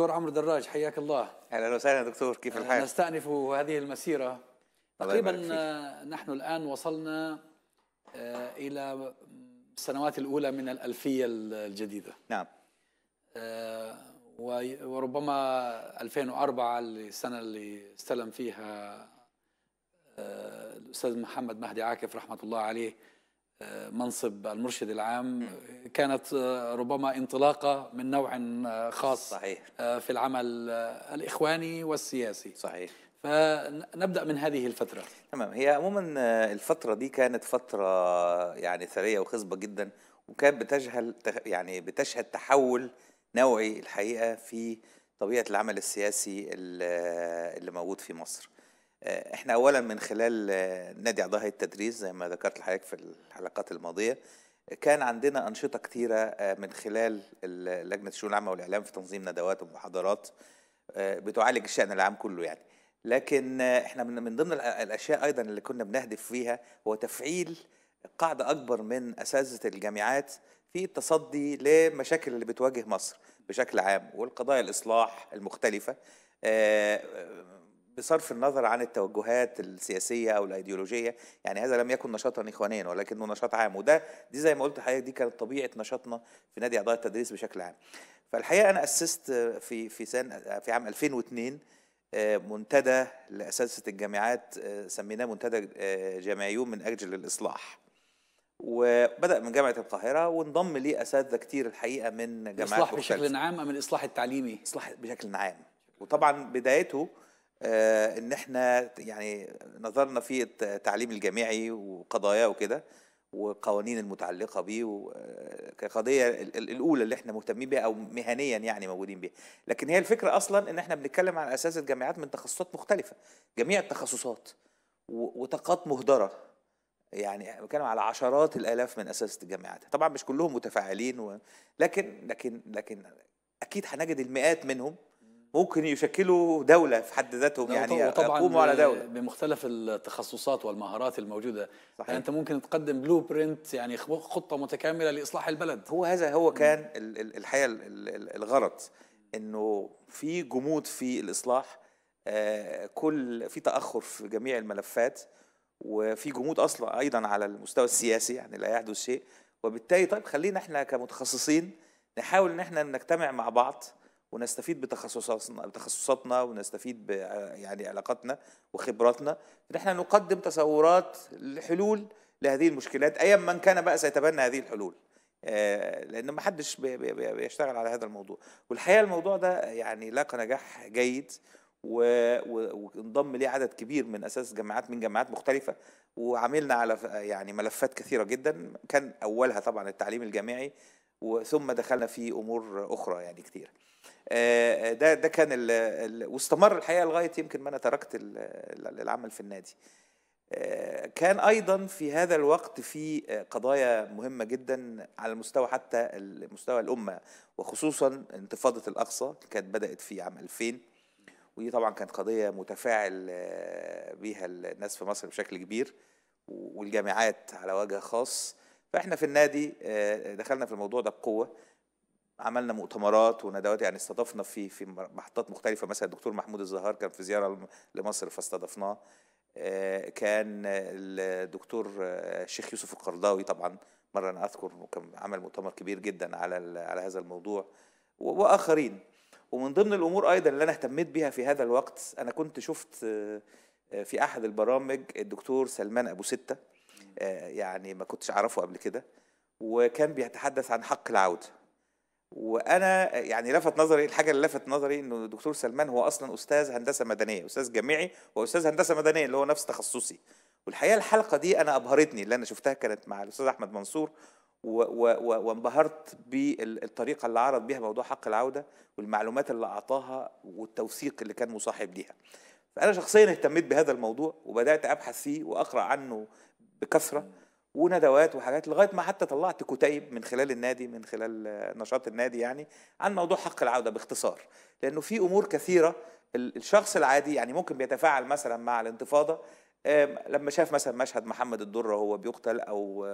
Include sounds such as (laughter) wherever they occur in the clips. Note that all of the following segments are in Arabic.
دكتور عمرو دراج حياك الله اهلا وسهلا دكتور كيف الحال؟ نستأنف هذه المسيرة تقريبا آه، نحن الآن وصلنا آه، إلى السنوات الأولى من الألفية الجديدة نعم آه، وربما 2004 السنة اللي استلم فيها الأستاذ محمد مهدي عاكف رحمة الله عليه منصب المرشد العام كانت آه، ربما انطلاقة من نوع آه، خاص صحيح. آه، في العمل الإخواني والسياسي صحيح فنبدأ من هذه الفترة تمام هي عموما الفترة دي كانت فترة يعني ثرية وخصبة جدا وكانت بتجهل يعني بتشهد تحول نوعي الحقيقة في طبيعة العمل السياسي اللي موجود في مصر آه، احنا اولا من خلال آه، نادي اعضاء هيئه التدريس زي ما ذكرت لحضرتك في الحلقات الماضيه كان عندنا انشطه كثيره آه، من خلال لجنه الشؤون العامه والاعلام في تنظيم ندوات ومحاضرات بتعالج الشان العام كله يعني لكن احنا من ضمن الاشياء ايضا اللي كنا بنهدف فيها هو تفعيل قاعده اكبر من اساتذه الجامعات في التصدي لمشاكل اللي بتواجه مصر بشكل عام والقضايا الاصلاح المختلفه بصرف النظر عن التوجهات السياسيه او الايديولوجيه يعني هذا لم يكن نشاطا اخوانيا ولكنه نشاط عام وده دي زي ما قلت لحضرتك دي كانت طبيعه نشاطنا في نادي اعضاء التدريس بشكل عام فالحقيقه انا اسست في في سنه في عام 2002 آه، منتدى لاساتذه الجامعات آه، سميناه منتدى آه، جامعيون من اجل الاصلاح وبدا من جامعه القاهره وانضم لي اساتذه كتير الحقيقه من جامعات الاصلاح بشكل عام ام الاصلاح التعليمي؟ اصلاح بشكل عام وطبعا بدايته آه، ان احنا يعني نظرنا في التعليم الجامعي وقضاياه وكده والقوانين المتعلقه بيه آه، كقضيه الاولى اللي احنا مهتمين بيها او مهنيا يعني موجودين بيها لكن هي الفكره اصلا ان احنا بنتكلم عن اساس الجامعات من تخصصات مختلفه جميع التخصصات وطاقات مهدره يعني بنتكلم على عشرات الالاف من اساتذه الجامعات طبعا مش كلهم متفاعلين و... لكن لكن لكن اكيد هنجد المئات منهم ممكن يشكلوا دوله في حد ذاتهم يعني يقوموا على دوله بمختلف التخصصات والمهارات الموجوده يعني صحيح. يعني انت ممكن تقدم بلو برنت يعني خطه متكامله لاصلاح البلد هو هذا هو كان الحقيقه الغلط انه في جمود في الاصلاح آه، كل في تاخر في جميع الملفات وفي جمود اصلا ايضا على المستوى السياسي يعني لا يحدث شيء وبالتالي طيب خلينا احنا كمتخصصين نحاول ان احنا نجتمع مع بعض ونستفيد بتخصصاتنا بتخصصاتنا ونستفيد ب يعني علاقاتنا وخبراتنا ان احنا نقدم تصورات لحلول لهذه المشكلات ايا من كان بقى سيتبنى هذه الحلول آه، لان ما حدش بيشتغل على هذا الموضوع والحقيقه الموضوع ده يعني لاقى نجاح جيد وانضم ليه عدد كبير من اساس جامعات من جامعات مختلفه وعملنا على يعني ملفات كثيره جدا كان اولها طبعا التعليم الجامعي وثم دخلنا في امور اخرى يعني كثيره آه، ده ده كان الـ الـ واستمر الحقيقه لغايه يمكن ما انا تركت العمل في النادي آه، كان ايضا في هذا الوقت في آه، قضايا مهمه جدا على المستوى حتى مستوى الامه وخصوصا انتفاضه الاقصى كانت بدات في عام 2000 ودي طبعا كانت قضيه متفاعل بيها الناس في مصر بشكل كبير والجامعات على وجه خاص فاحنا في النادي دخلنا في الموضوع ده بقوه عملنا مؤتمرات وندوات يعني استضفنا في في محطات مختلفه مثلا الدكتور محمود الزهار كان في زياره لمصر فاستضفناه آه، كان الدكتور آه، الشيخ يوسف القرضاوي طبعا مره انا اذكر كان عمل مؤتمر كبير جدا على على هذا الموضوع واخرين ومن ضمن الامور ايضا اللي انا اهتميت بها في هذا الوقت انا كنت شفت آه، في احد البرامج الدكتور سلمان ابو سته يعني ما كنتش اعرفه قبل كده وكان بيتحدث عن حق العوده وانا يعني لفت نظري الحاجه اللي لفت نظري انه الدكتور سلمان هو اصلا استاذ هندسه مدنيه استاذ جامعي واستاذ هندسه مدنيه اللي هو نفس تخصصي والحقيقه الحلقه دي انا ابهرتني اللي انا شفتها كانت مع الاستاذ احمد منصور وانبهرت بالطريقه اللي عرض بيها موضوع حق العوده والمعلومات اللي اعطاها والتوثيق اللي كان مصاحب ليها فانا شخصيا اهتميت بهذا الموضوع وبدات ابحث فيه واقرا عنه بكثره وندوات وحاجات لغايه ما حتى طلعت كتيب من خلال النادي من خلال نشاط النادي يعني عن موضوع حق العوده باختصار لانه في امور كثيره الشخص العادي يعني ممكن بيتفاعل مثلا مع الانتفاضه لما شاف مثلا مشهد محمد الدره وهو بيقتل او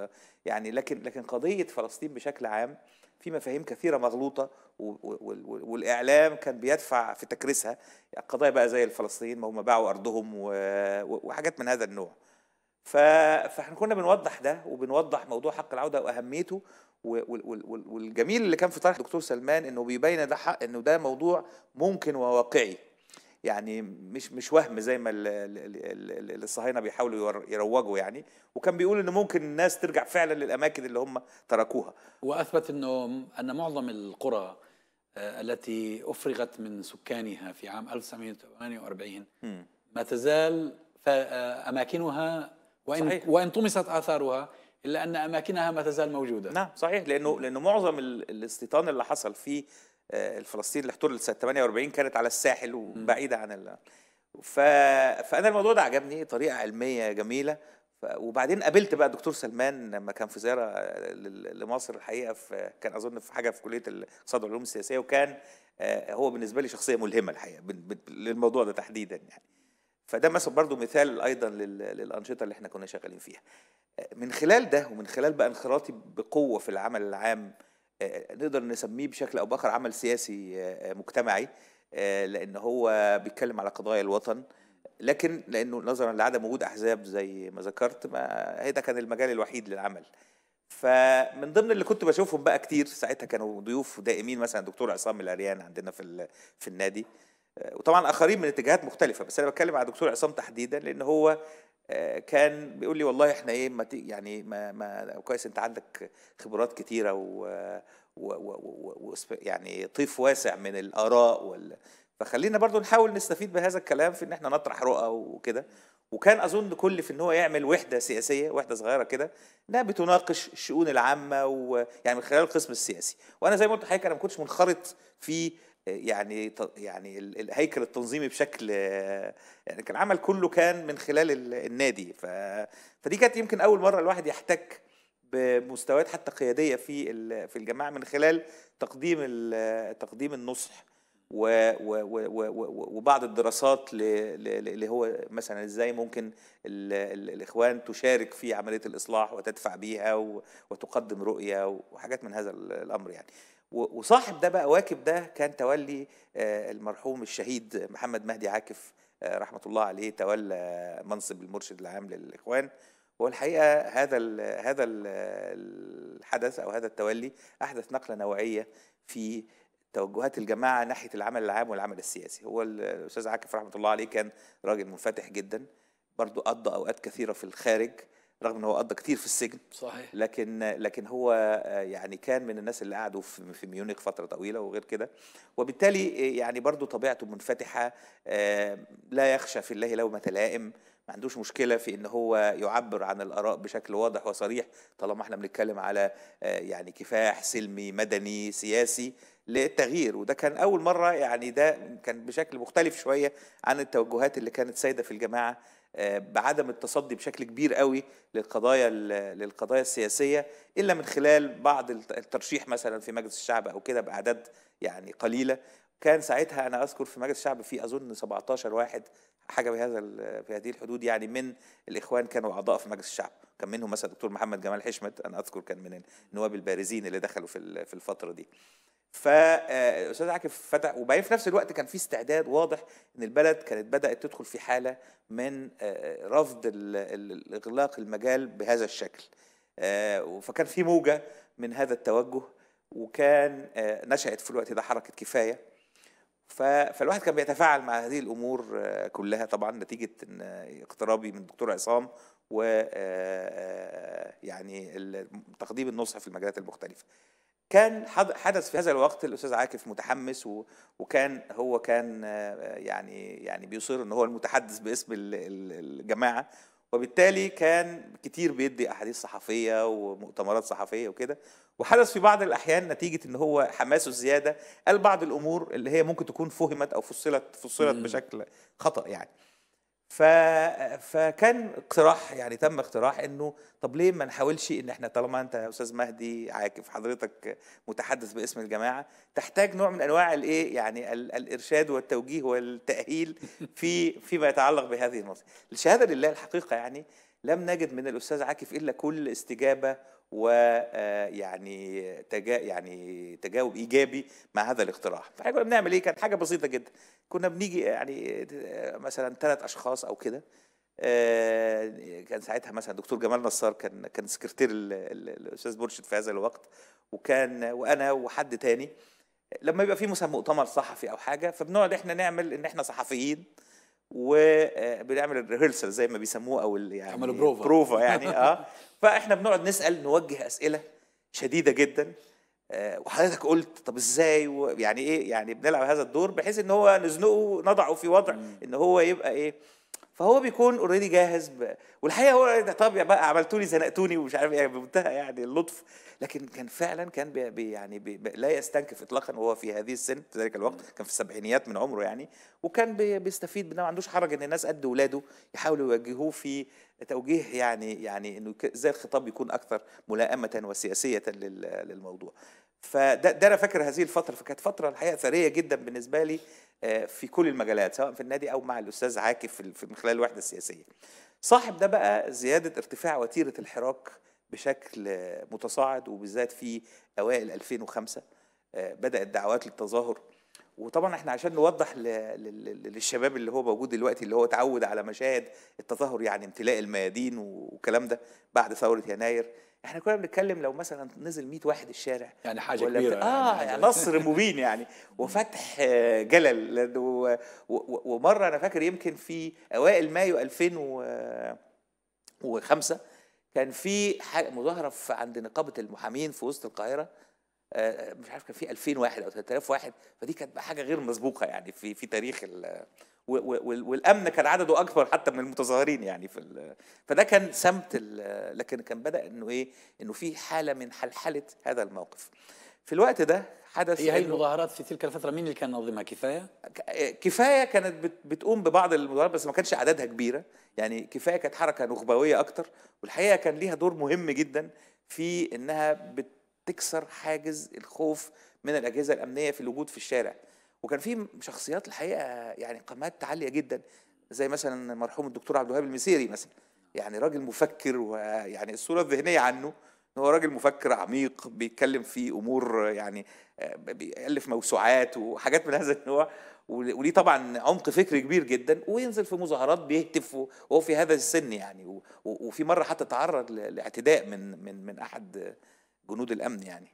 يعني لكن لكن قضيه فلسطين بشكل عام في مفاهيم كثيره مغلوطه والاعلام كان بيدفع في تكريسها قضايا بقى زي الفلسطينيين ما هم باعوا ارضهم وحاجات من هذا النوع فاحنا كنا بنوضح ده وبنوضح موضوع حق العوده واهميته والجميل اللي كان في طرح الدكتور سلمان انه بيبين ده حق انه ده موضوع ممكن وواقعي يعني مش مش وهم زي ما الصهاينه بيحاولوا يروجوا يعني وكان بيقول ان ممكن الناس ترجع فعلا للاماكن اللي هم تركوها واثبت انه ان معظم القرى آه، التي افرغت من سكانها في عام 1948 ما تزال آه، اماكنها وإن, صحيح. وإن طمست آثارها إلا أن أماكنها ما تزال موجودة نعم صحيح لأنه, لأنه معظم الاستيطان اللي حصل في آه، الفلسطين اللي احتلت سنة 48 كانت على الساحل وبعيدة عن ال... ف... فأنا الموضوع ده عجبني طريقة علمية جميلة وبعدين قابلت بقى الدكتور سلمان لما كان في زياره لمصر الحقيقه في كان اظن في حاجه في كليه الاقتصاد والعلوم السياسيه وكان آه، هو بالنسبه لي شخصيه ملهمه الحقيقه للموضوع ده تحديدا يعني فده مثلا برضو مثال ايضا للانشطه اللي احنا كنا شغالين فيها من خلال ده ومن خلال بقى انخراطي بقوه في العمل العام آه، آه، نقدر نسميه بشكل او باخر عمل سياسي آه، مجتمعي لان هو بيتكلم على قضايا الوطن لكن لانه نظرا لعدم وجود احزاب زي ما ذكرت ما هي ده كان المجال الوحيد للعمل فمن ضمن اللي كنت بشوفهم بقى كتير ساعتها كانوا ضيوف دائمين مثلا دكتور عصام العريان عندنا في في النادي وطبعا اخرين من اتجاهات مختلفه بس انا بتكلم على دكتور عصام تحديدا لان هو آه، كان بيقول لي والله احنا ايه ما يعني ما, ما كويس انت عندك خبرات كتيره و, و, و, و يعني طيف واسع من الاراء وال فخلينا برضو نحاول نستفيد بهذا الكلام في ان احنا نطرح رؤى وكده وكان اظن كل في ان هو يعمل وحده سياسيه وحده صغيره كده انها بتناقش الشؤون العامه ويعني من خلال القسم السياسي وانا زي ما قلت لحضرتك انا ما كنتش منخرط في يعني يعني الهيكل التنظيمي بشكل يعني كان العمل كله كان من خلال النادي ف فدي كانت يمكن اول مره الواحد يحتك بمستويات حتى قياديه في في الجماعه من خلال تقديم تقديم النصح وبعض الدراسات اللي هو مثلا ازاي ممكن الاخوان تشارك في عمليه الاصلاح وتدفع بيها وتقدم رؤيه وحاجات من هذا الامر يعني وصاحب ده بقى واكب ده كان تولي آه، المرحوم الشهيد محمد مهدي عاكف آه، رحمه الله عليه تولى منصب المرشد العام للاخوان والحقيقه هذا الـ هذا الـ الحدث او هذا التولي احدث نقله نوعيه في توجهات الجماعه ناحيه العمل العام والعمل السياسي هو الاستاذ عاكف رحمه الله عليه كان راجل منفتح جدا برضه قضى اوقات كثيره في الخارج رغم ان هو قضى كتير في السجن صحيح لكن لكن هو آه، يعني كان من الناس اللي قعدوا في, ميونخ فتره طويله وغير كده وبالتالي آه، يعني برضه طبيعته منفتحه آه، لا يخشى في الله لومه لائم ما عندوش مشكلة في إن هو يعبر عن الآراء بشكل واضح وصريح طالما احنا بنتكلم على يعني كفاح سلمي مدني سياسي للتغيير وده كان أول مرة يعني ده كان بشكل مختلف شوية عن التوجهات اللي كانت سائدة في الجماعة آه، بعدم التصدي بشكل كبير قوي للقضايا للقضايا السياسيه الا من خلال بعض الترشيح مثلا في مجلس الشعب او كده باعداد يعني قليله كان ساعتها انا اذكر في مجلس الشعب في اظن 17 واحد حاجه بهذا في هذه الحدود يعني من الاخوان كانوا اعضاء في مجلس الشعب كان منهم مثلا الدكتور محمد جمال حشمت انا اذكر كان من النواب البارزين اللي دخلوا في الفتره دي فاستاذ آه، عاكف فتح وبعدين في نفس الوقت كان في استعداد واضح ان البلد كانت بدات تدخل في حاله من آه، آه، رفض اغلاق المجال بهذا الشكل فكان في موجه من هذا التوجه وكان نشات في الوقت ده حركه كفايه فالواحد كان بيتفاعل مع هذه الامور كلها طبعا نتيجه اقترابي من الدكتور عصام و يعني تقديم النصح في المجالات المختلفه كان حدث في هذا الوقت الاستاذ عاكف متحمس وكان هو كان آه، يعني يعني بيصر ان هو المتحدث باسم الجماعه وبالتالي كان كتير بيدي احاديث صحفيه ومؤتمرات صحفيه وكده وحدث في بعض الاحيان نتيجه ان هو حماسه الزياده قال بعض الامور اللي هي ممكن تكون فهمت او فصلت فصلت بشكل خطا يعني ف... فكان اقتراح يعني تم اقتراح انه طب ليه ما نحاولش ان احنا طالما انت يا استاذ مهدي عاكف حضرتك متحدث باسم الجماعه تحتاج نوع من انواع الايه يعني ال... الارشاد والتوجيه والتاهيل في (laughs) فيما يتعلق بهذه النقطه الشهاده لله الحقيقه يعني لم نجد من الاستاذ عاكف الا كل استجابه ويعني آه، تجا يعني تجاوب ايجابي مع هذا الاقتراح فاحنا كنا بنعمل ايه كانت حاجه بسيطه جدا كنا بنيجي يعني مثلا ثلاث اشخاص او كده آه، كان ساعتها مثلا دكتور جمال نصار كان كان سكرتير الاستاذ مرشد في هذا الوقت وكان وانا وحد تاني لما يبقى في مثلا مؤتمر صحفي او حاجه فبنقعد احنا نعمل ان احنا صحفيين وبنعمل الريهرسل زي ما بيسموه او يعني عملوا بروفا بروفا يعني اه فاحنا بنقعد نسال نوجه اسئله شديده جدا آه، وحضرتك قلت طب ازاي يعني ايه يعني بنلعب هذا الدور بحيث ان هو نزنقه نضعه في وضع ان هو يبقى ايه فهو بيكون اوريدي جاهز ب... والحقيقه هو طب بقى عملتوني زنقتوني ومش عارف ايه بمنتهى يعني اللطف لكن كان فعلا كان بي, بي يعني بي لا يستنكف اطلاقا وهو في هذه السن في ذلك الوقت كان في السبعينيات من عمره يعني وكان بي بيستفيد ما عندوش حرج ان الناس قد ولاده يحاولوا يوجهوه في توجيه يعني يعني انه ازاي الخطاب يكون اكثر ملائمه وسياسيه للموضوع فده ده انا فاكر هذه الفتره فكانت فتره الحقيقه ثريه جدا بالنسبه لي آه، في كل المجالات سواء في النادي او مع الاستاذ عاكف في من خلال الوحده السياسيه. صاحب ده بقى زياده ارتفاع وتيره الحراك بشكل متصاعد وبالذات في اوائل 2005 آه، بدات دعوات للتظاهر وطبعا احنا عشان نوضح للشباب اللي هو موجود دلوقتي اللي هو اتعود على مشاهد التظاهر يعني امتلاء الميادين والكلام ده بعد ثوره يناير احنا كنا بنتكلم لو مثلا نزل 100 واحد الشارع يعني حاجه ولا كبيره بت... يعني، اه يعني نصر مبين يعني (laughs) وفتح آه، جلل و... و... ومره انا فاكر يمكن في اوائل مايو 2005 كان في مظاهره عند نقابه المحامين في وسط القاهره آه، مش عارف كان في 2000 واحد او 3000 واحد فدي كانت حاجه غير مسبوقه يعني في في تاريخ والامن كان عدده اكبر حتى من المتظاهرين يعني في فده كان سمت لكن كان بدا انه ايه انه في حاله من حلحله هذا الموقف في الوقت ده حدث هي هي المظاهرات في تلك الفتره مين اللي كان نظمها كفايه آه، كفايه كانت بتقوم ببعض المظاهرات بس ما كانش اعدادها كبيره يعني كفايه كانت حركه نخبويه اكتر والحقيقه كان ليها دور مهم جدا في انها بت تكسر حاجز الخوف من الاجهزه الامنيه في الوجود في الشارع وكان في شخصيات الحقيقه يعني قامات عاليه جدا زي مثلا المرحوم الدكتور عبد الوهاب المسيري مثلا يعني راجل مفكر ويعني الصوره الذهنيه عنه ان هو راجل مفكر عميق بيتكلم في امور يعني آه، بيالف موسوعات وحاجات من هذا النوع وليه طبعا عمق فكري كبير جدا وينزل في مظاهرات بيهتف وهو في هذا السن يعني وفي مره حتى تعرض لاعتداء من من من احد جنود الامن يعني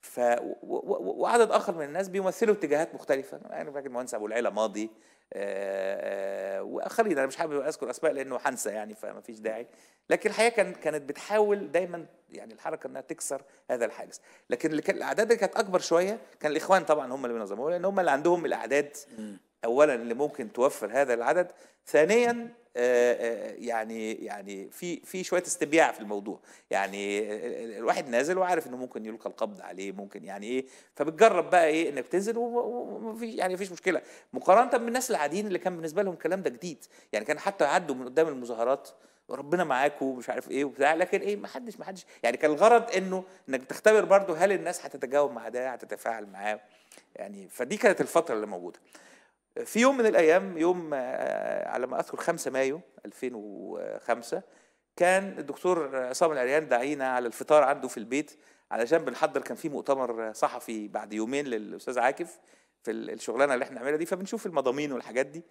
ف وعدد اخر من الناس بيمثلوا اتجاهات مختلفه يعني فاكر المهندس ابو العيله ماضي وخلينا آه، آه، واخرين انا مش حابب اذكر اسماء لانه حنسى يعني فما فيش داعي لكن الحقيقه كان كانت بتحاول دايما يعني الحركه انها تكسر هذا الحاجز لكن اللي كان الاعداد اللي كانت اكبر شويه كان الاخوان طبعا هم اللي بينظموها لان هم اللي عندهم الاعداد اولا اللي ممكن توفر هذا العدد ثانيا يعني يعني في في شويه استبياع في الموضوع يعني الواحد نازل وعارف انه ممكن يلقى القبض عليه ممكن يعني ايه فبتجرب بقى ايه انك تنزل ومفيش يعني مفيش مشكله مقارنه بالناس العاديين اللي كان بالنسبه لهم الكلام ده جديد يعني كان حتى يعدوا من قدام المظاهرات ربنا معاك ومش عارف ايه وبتاع لكن ايه ما حدش ما حدش يعني كان الغرض انه انك تختبر برضه هل الناس هتتجاوب مع ده هتتفاعل معاه يعني فدي كانت الفتره اللي موجوده في يوم من الايام يوم آه، آه، على ما اذكر 5 مايو 2005 كان الدكتور عصام العريان دعينا على الفطار عنده في البيت علشان بنحضر كان في مؤتمر صحفي بعد يومين للاستاذ عاكف في الشغلانه اللي احنا عاملها دي فبنشوف المضامين والحاجات دي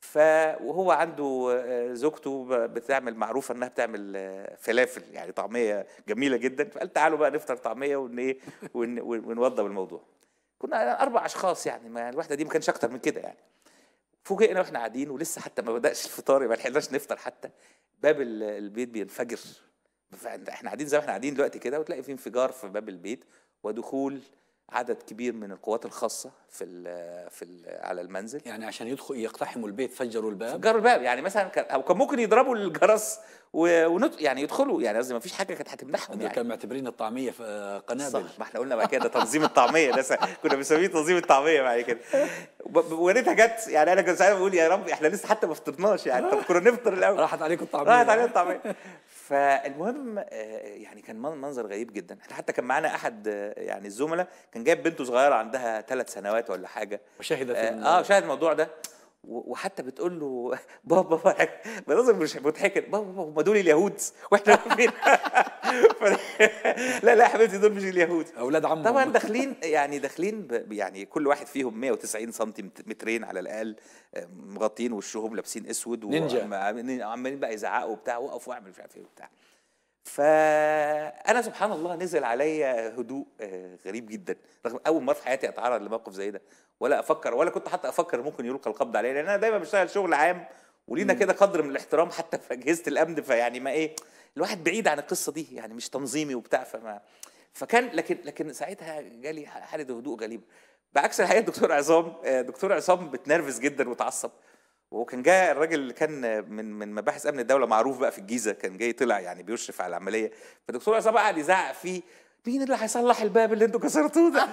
ف وهو عنده آه، زوجته بتعمل معروفه انها بتعمل فلافل يعني طعميه جميله جدا فقال تعالوا بقى نفطر طعميه ون... إيه، ونوضب الموضوع كنا اربع اشخاص يعني ما الوحده دي ما كانش اكتر من كده يعني فوجئنا واحنا قاعدين ولسه حتى ما بداش الفطار ما لحقناش نفطر حتى باب البيت بينفجر احنا قاعدين زي ما احنا قاعدين دلوقتي كده وتلاقي في انفجار في باب البيت ودخول عدد كبير من القوات الخاصه في الـ في الـ على المنزل يعني عشان يدخل يقتحموا البيت فجروا الباب فجروا الباب يعني مثلا كان او كان ممكن يضربوا الجرس ونط يعني يدخلوا يعني قصدي ما فيش حاجه كانت هتمنحهم يعني كانوا معتبرين الطعميه في آه، قنابل صح ما احنا قلنا بعد كده تنظيم الطعميه ده كنا بنسميه تنظيم الطعميه بعد كده وريتها جت يعني انا كنت ساعتها بقول يا رب احنا لسه حتى ما فطرناش يعني طب كنا نفطر الاول راحت عليكم الطعميه راحت علينا الطعميه فالمهم يعني كان منظر غريب جدا احنا حتى كان معانا احد يعني الزملاء كان جايب بنته صغيره عندها ثلاث سنوات ولا حاجه وشاهدت اه, آه شاهد الموضوع ده وحتى بتقول له بابا بابا بنظر مش مضحكه بابا بابا هم دول اليهود واحنا (laughs) لا لا يا حبيبتي دول مش اليهود اولاد عم طبعا داخلين يعني داخلين يعني كل واحد فيهم 190 سم مترين على الاقل مغطين وشهم لابسين اسود وعمالين بقى يزعقوا وبتاع وقفوا واعمل مش عارف ايه وبتاع فانا سبحان الله نزل عليا هدوء آه، غريب جدا رغم اول مره في حياتي اتعرض لموقف زي ده ولا افكر ولا كنت حتى افكر ممكن يلقى القبض عليا لان انا دايما بشتغل شغل عام ولينا كده قدر من الاحترام حتى في اجهزه الامن فيعني ما ايه الواحد بعيد عن القصه دي يعني مش تنظيمي وبتاع فما فكان لكن لكن ساعتها جالي حاله هدوء غريبه بعكس الحقيقه الدكتور عصام آه، دكتور عصام بتنرفز جدا وتعصب وكان جاي الراجل اللي كان من من مباحث امن الدوله معروف بقى في الجيزه كان جاي طلع يعني بيشرف على العمليه فدكتور عصام قعد يزعق فيه مين اللي هيصلح الباب اللي انتوا كسرتوه ده؟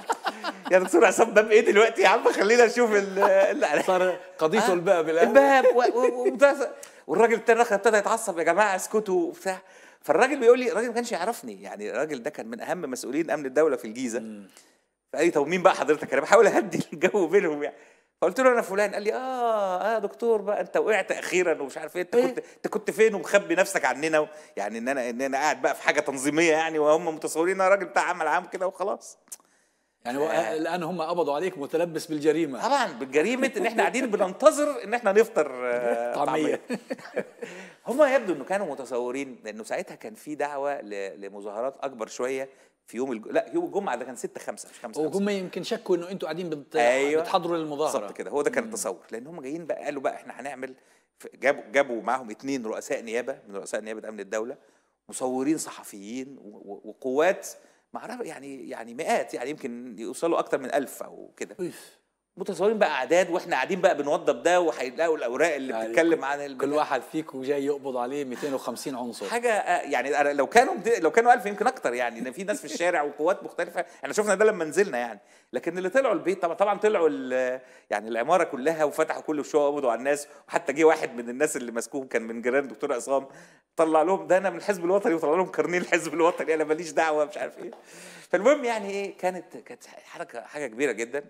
يا دكتور عصام باب ايه دلوقتي يا عم خلينا نشوف ال صار قضيته آه، الباب الان الباب والراجل التاني ابتدى يتعصب يا جماعه اسكتوا وبتاع فالراجل بيقول لي الراجل ما كانش يعرفني يعني الراجل ده كان من اهم مسؤولين امن الدوله في الجيزه فقال لي طب مين بقى حضرتك انا بحاول اهدي (laughs) الجو بينهم يعني فقلت له انا فلان قال لي اه اه دكتور بقى انت وقعت اخيرا ومش عارف ايه انت كنت إيه؟ انت كنت فين ومخبي نفسك عننا يعني ان انا ان انا قاعد بقى في حاجه تنظيميه يعني وهم متصورين انا راجل بتاع عمل عام كده وخلاص يعني آه. الان هم قبضوا عليك متلبس بالجريمه طبعا بالجريمه ان احنا قاعدين بننتظر ان احنا نفطر آه طعميه (laughs) هم يبدو انه كانوا متصورين لانه ساعتها كان في دعوه لمظاهرات اكبر شويه في يوم الج... لا يوم الجمعه ده كان 6 5 مش 5 وهم يمكن شكوا انه انتوا قاعدين بت... أيوة. بتحضروا للمظاهره بالظبط كده هو ده كان التصور لان هم جايين بقى قالوا بقى احنا هنعمل جابوا جابوا معاهم اثنين رؤساء نيابه من رؤساء نيابه امن الدوله مصورين صحفيين وقوات ما يعني يعني مئات يعني يمكن يوصلوا اكتر من ألف او كده متصورين بقى اعداد واحنا قاعدين بقى بنوضب ده وهيلاقوا الاوراق اللي يعني بتتكلم عن البناء. كل واحد فيكم جاي يقبض عليه 250 عنصر حاجه آه، يعني لو كانوا لو كانوا 1000 يمكن اكتر يعني في ناس في الشارع وقوات مختلفه احنا شفنا ده لما نزلنا يعني لكن اللي طلعوا البيت طبعا طبعا طلعوا يعني العماره كلها وفتحوا كل الشقق وقبضوا على الناس وحتى جه واحد من الناس اللي ماسكوهم كان من جيران دكتور عصام طلع لهم ده انا من الحزب الوطني وطلع لهم كارنيه الحزب الوطني انا ماليش دعوه مش عارف ايه فالمهم يعني ايه كانت كانت حركه حاجه كبيره جدا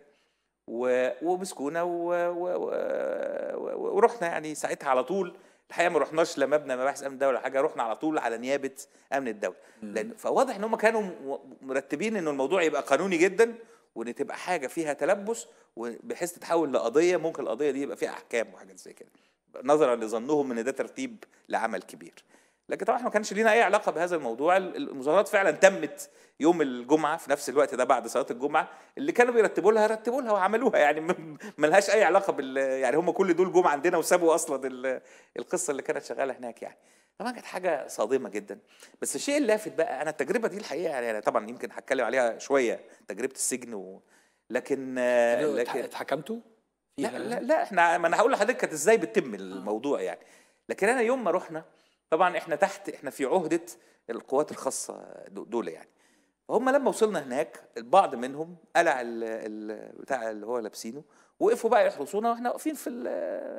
ومسكونا ورحنا يعني ساعتها على طول الحقيقه ما رحناش لمبنى مباحث امن الدوله ولا حاجه رحنا على طول على نيابه امن الدوله لان فواضح ان هم كانوا مرتبين ان الموضوع يبقى قانوني جدا وان تبقى حاجه فيها تلبس بحيث تتحول لقضيه ممكن القضيه دي يبقى فيها احكام وحاجات زي كده نظرا لظنهم ان ده ترتيب لعمل كبير لكن طبعا احنا ما كانش لينا اي علاقه بهذا الموضوع المظاهرات فعلا تمت يوم الجمعه في نفس الوقت ده بعد صلاه الجمعه اللي كانوا بيرتبوا لها رتبوا لها وعملوها يعني ملهاش اي علاقه بال يعني هم كل دول جم عندنا وسابوا اصلا القصه اللي كانت شغاله هناك يعني طبعا كانت حاجه صادمه جدا بس الشيء اللافت بقى انا التجربه دي الحقيقه يعني طبعا يمكن هتكلم عليها شويه تجربه السجن و... لكن لكن اتحكمتوا؟ لا يعني؟ لا, لا احنا ما انا هقول لحضرتك كانت ازاي بتتم الموضوع يعني لكن انا يوم ما رحنا طبعا احنا تحت احنا في عهده القوات الخاصه دول يعني فهم لما وصلنا هناك البعض منهم قلع البتاع بتاع اللي هو لابسينه وقفوا بقى يحرسونا واحنا واقفين في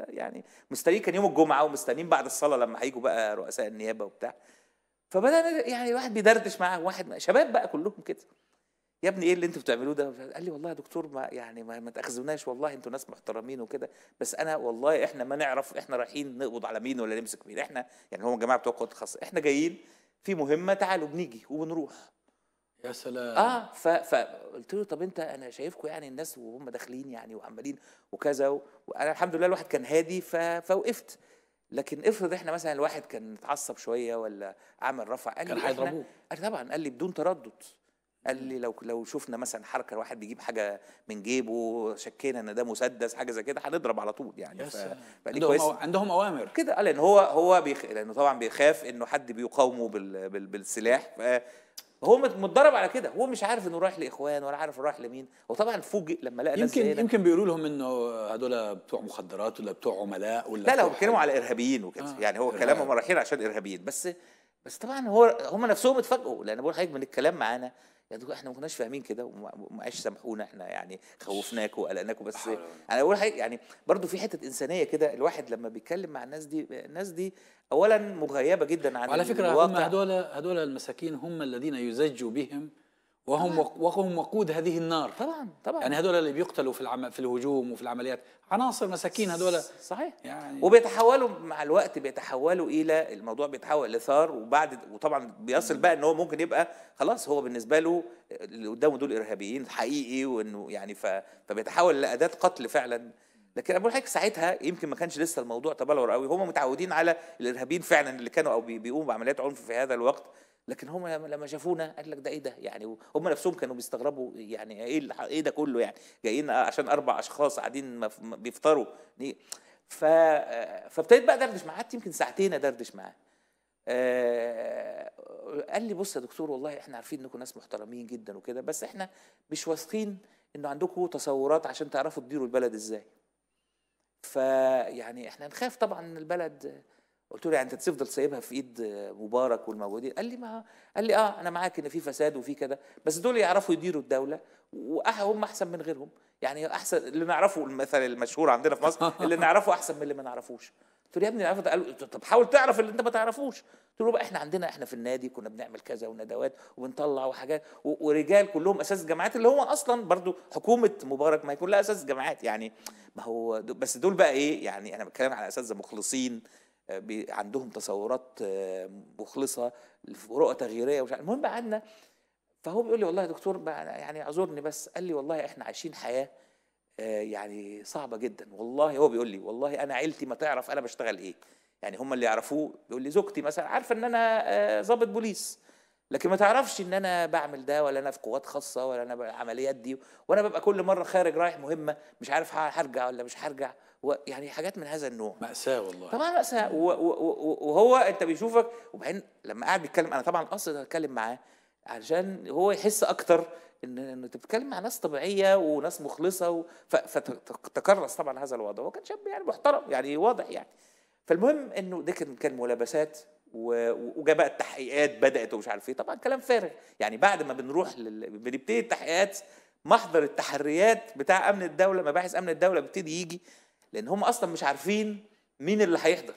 يعني مستنيين كان يوم الجمعه ومستنيين بعد الصلاه لما هيجوا بقى رؤساء النيابه وبتاع فبدانا يعني واحد بيدردش معاه واحد شباب بقى كلهم كده يا ابني ايه اللي انتوا بتعملوه ده قال لي والله يا دكتور ما يعني ما, ما تاخذوناش والله انتوا ناس محترمين وكده بس انا والله احنا ما نعرف احنا رايحين نقبض على مين ولا نمسك مين احنا يعني هم جماعه بتوع قوات خاصه احنا جايين في مهمه تعالوا بنيجي وبنروح يا سلام اه فقلت له طب انت انا شايفكم يعني الناس وهم داخلين يعني وعمالين وكذا وانا الحمد لله الواحد كان هادي فوقفت لكن افرض احنا مثلا الواحد كان اتعصب شويه ولا عمل رفع قال لي كان هيضربوه طبعا قال لي بدون تردد قال لي لو لو شفنا مثلا حركه واحد بيجيب حاجه من جيبه شكينا ان ده مسدس حاجه زي كده هنضرب على طول يعني ف... عندهم, كويس. عندهم اوامر كده آه، لان هو هو بيخ... لانه طبعا بيخاف انه حد بيقاومه بال... بال... بالسلاح ف... هو متدرب على كده هو مش عارف انه رايح لاخوان ولا عارف رايح لمين وطبعا فوجئ لما لقى يمكن ناس يمكن بيقولوا لهم انه هدول بتوع مخدرات ولا بتوع عملاء ولا لا لا هو بيتكلموا على ارهابيين وكده آه يعني هو كلامهم رايحين عشان ارهابيين بس بس طبعا هو هم نفسهم اتفاجئوا لان بقول حضرتك من الكلام معانا يعني احنا ما كناش فاهمين كده وما عادش سامحونا احنا يعني خوفناكوا وقلقناكوا بس انا اقول حاجه يعني برضو في حته انسانيه كده الواحد لما بيتكلم مع الناس دي الناس دي اولا مغيبه جدا عن وعلى فكره هم هدول هدول المساكين هم الذين يزج بهم وهم وهم وقود هذه النار طبعا طبعا يعني هذول اللي بيقتلوا في العم في الهجوم وفي العمليات عناصر مساكين هذول صحيح يعني وبيتحولوا مع الوقت بيتحولوا الى الموضوع بيتحول لثار وبعد وطبعا بيصل بقى ان هو ممكن يبقى خلاص هو بالنسبه له اللي قدامه دول ارهابيين حقيقي وانه يعني فبيتحول لاداه قتل فعلا لكن ابو الحاج ساعتها يمكن ما كانش لسه الموضوع تبلور قوي هم متعودين على الارهابيين فعلا اللي كانوا او بيقوموا بعمليات عنف في هذا الوقت لكن هم لما شافونا قال لك ده ايه ده يعني هم نفسهم كانوا بيستغربوا يعني ايه ايه ده كله يعني جايين عشان اربع اشخاص قاعدين بيفطروا ف فابتديت بقى دردش معاه قعدت يمكن ساعتين ادردش معاه آه، قال لي بص يا دكتور والله احنا عارفين انكم ناس محترمين جدا وكده بس احنا مش واثقين انه عندكم تصورات عشان تعرفوا تديروا البلد ازاي فيعني احنا نخاف طبعا ان البلد قلت له يعني انت تفضل سايبها في ايد مبارك والموجودين قال لي ما قال لي اه انا معاك ان في فساد وفي كذا بس دول يعرفوا يديروا الدوله وهم احسن من غيرهم يعني احسن اللي نعرفه المثل المشهور عندنا في مصر (laughs) اللي نعرفه احسن من اللي ما نعرفوش قلت له يا ابني قال طب حاول تعرف اللي انت ما تعرفوش قلت له بقى احنا عندنا احنا في النادي كنا بنعمل كذا وندوات وبنطلع وحاجات ورجال كلهم اساس جامعات اللي هو اصلا برضو حكومه مبارك ما يكون لها اساس جامعات يعني ما هو دو بس دول بقى ايه يعني انا بتكلم على اساتذه مخلصين عندهم تصورات آه، مخلصه رؤى تغييريه ومش المهم قعدنا فهو بيقول لي والله يا دكتور يعني اعذرني بس قال لي والله احنا عايشين حياه آه، يعني صعبه جدا والله هو بيقول لي والله انا عيلتي ما تعرف انا بشتغل ايه يعني هم اللي يعرفوه بيقول لي زوجتي مثلا عارفه ان انا آه، ضابط بوليس لكن ما تعرفش ان انا بعمل ده ولا انا في قوات خاصه ولا انا عمليات دي وانا ببقى كل مره خارج رايح مهمه مش عارف هرجع ولا مش هرجع ويعني حاجات من هذا النوع مأساة والله طبعا مأساة وهو انت بيشوفك وبعدين لما قاعد بيتكلم انا طبعا قصدي اتكلم معاه علشان هو يحس اكتر ان انت بتتكلم مع ناس طبيعيه وناس مخلصه فتكرس طبعا هذا الوضع هو كان شاب يعني محترم يعني واضح يعني فالمهم انه ده كان ملابسات وجا بقى التحقيقات بدات ومش عارف ايه طبعا كلام فارغ يعني بعد ما بنروح لل... بنبتدي التحقيقات محضر التحريات بتاع امن الدوله مباحث امن الدوله بيبتدي يجي لان هم اصلا مش عارفين مين اللي هيحضر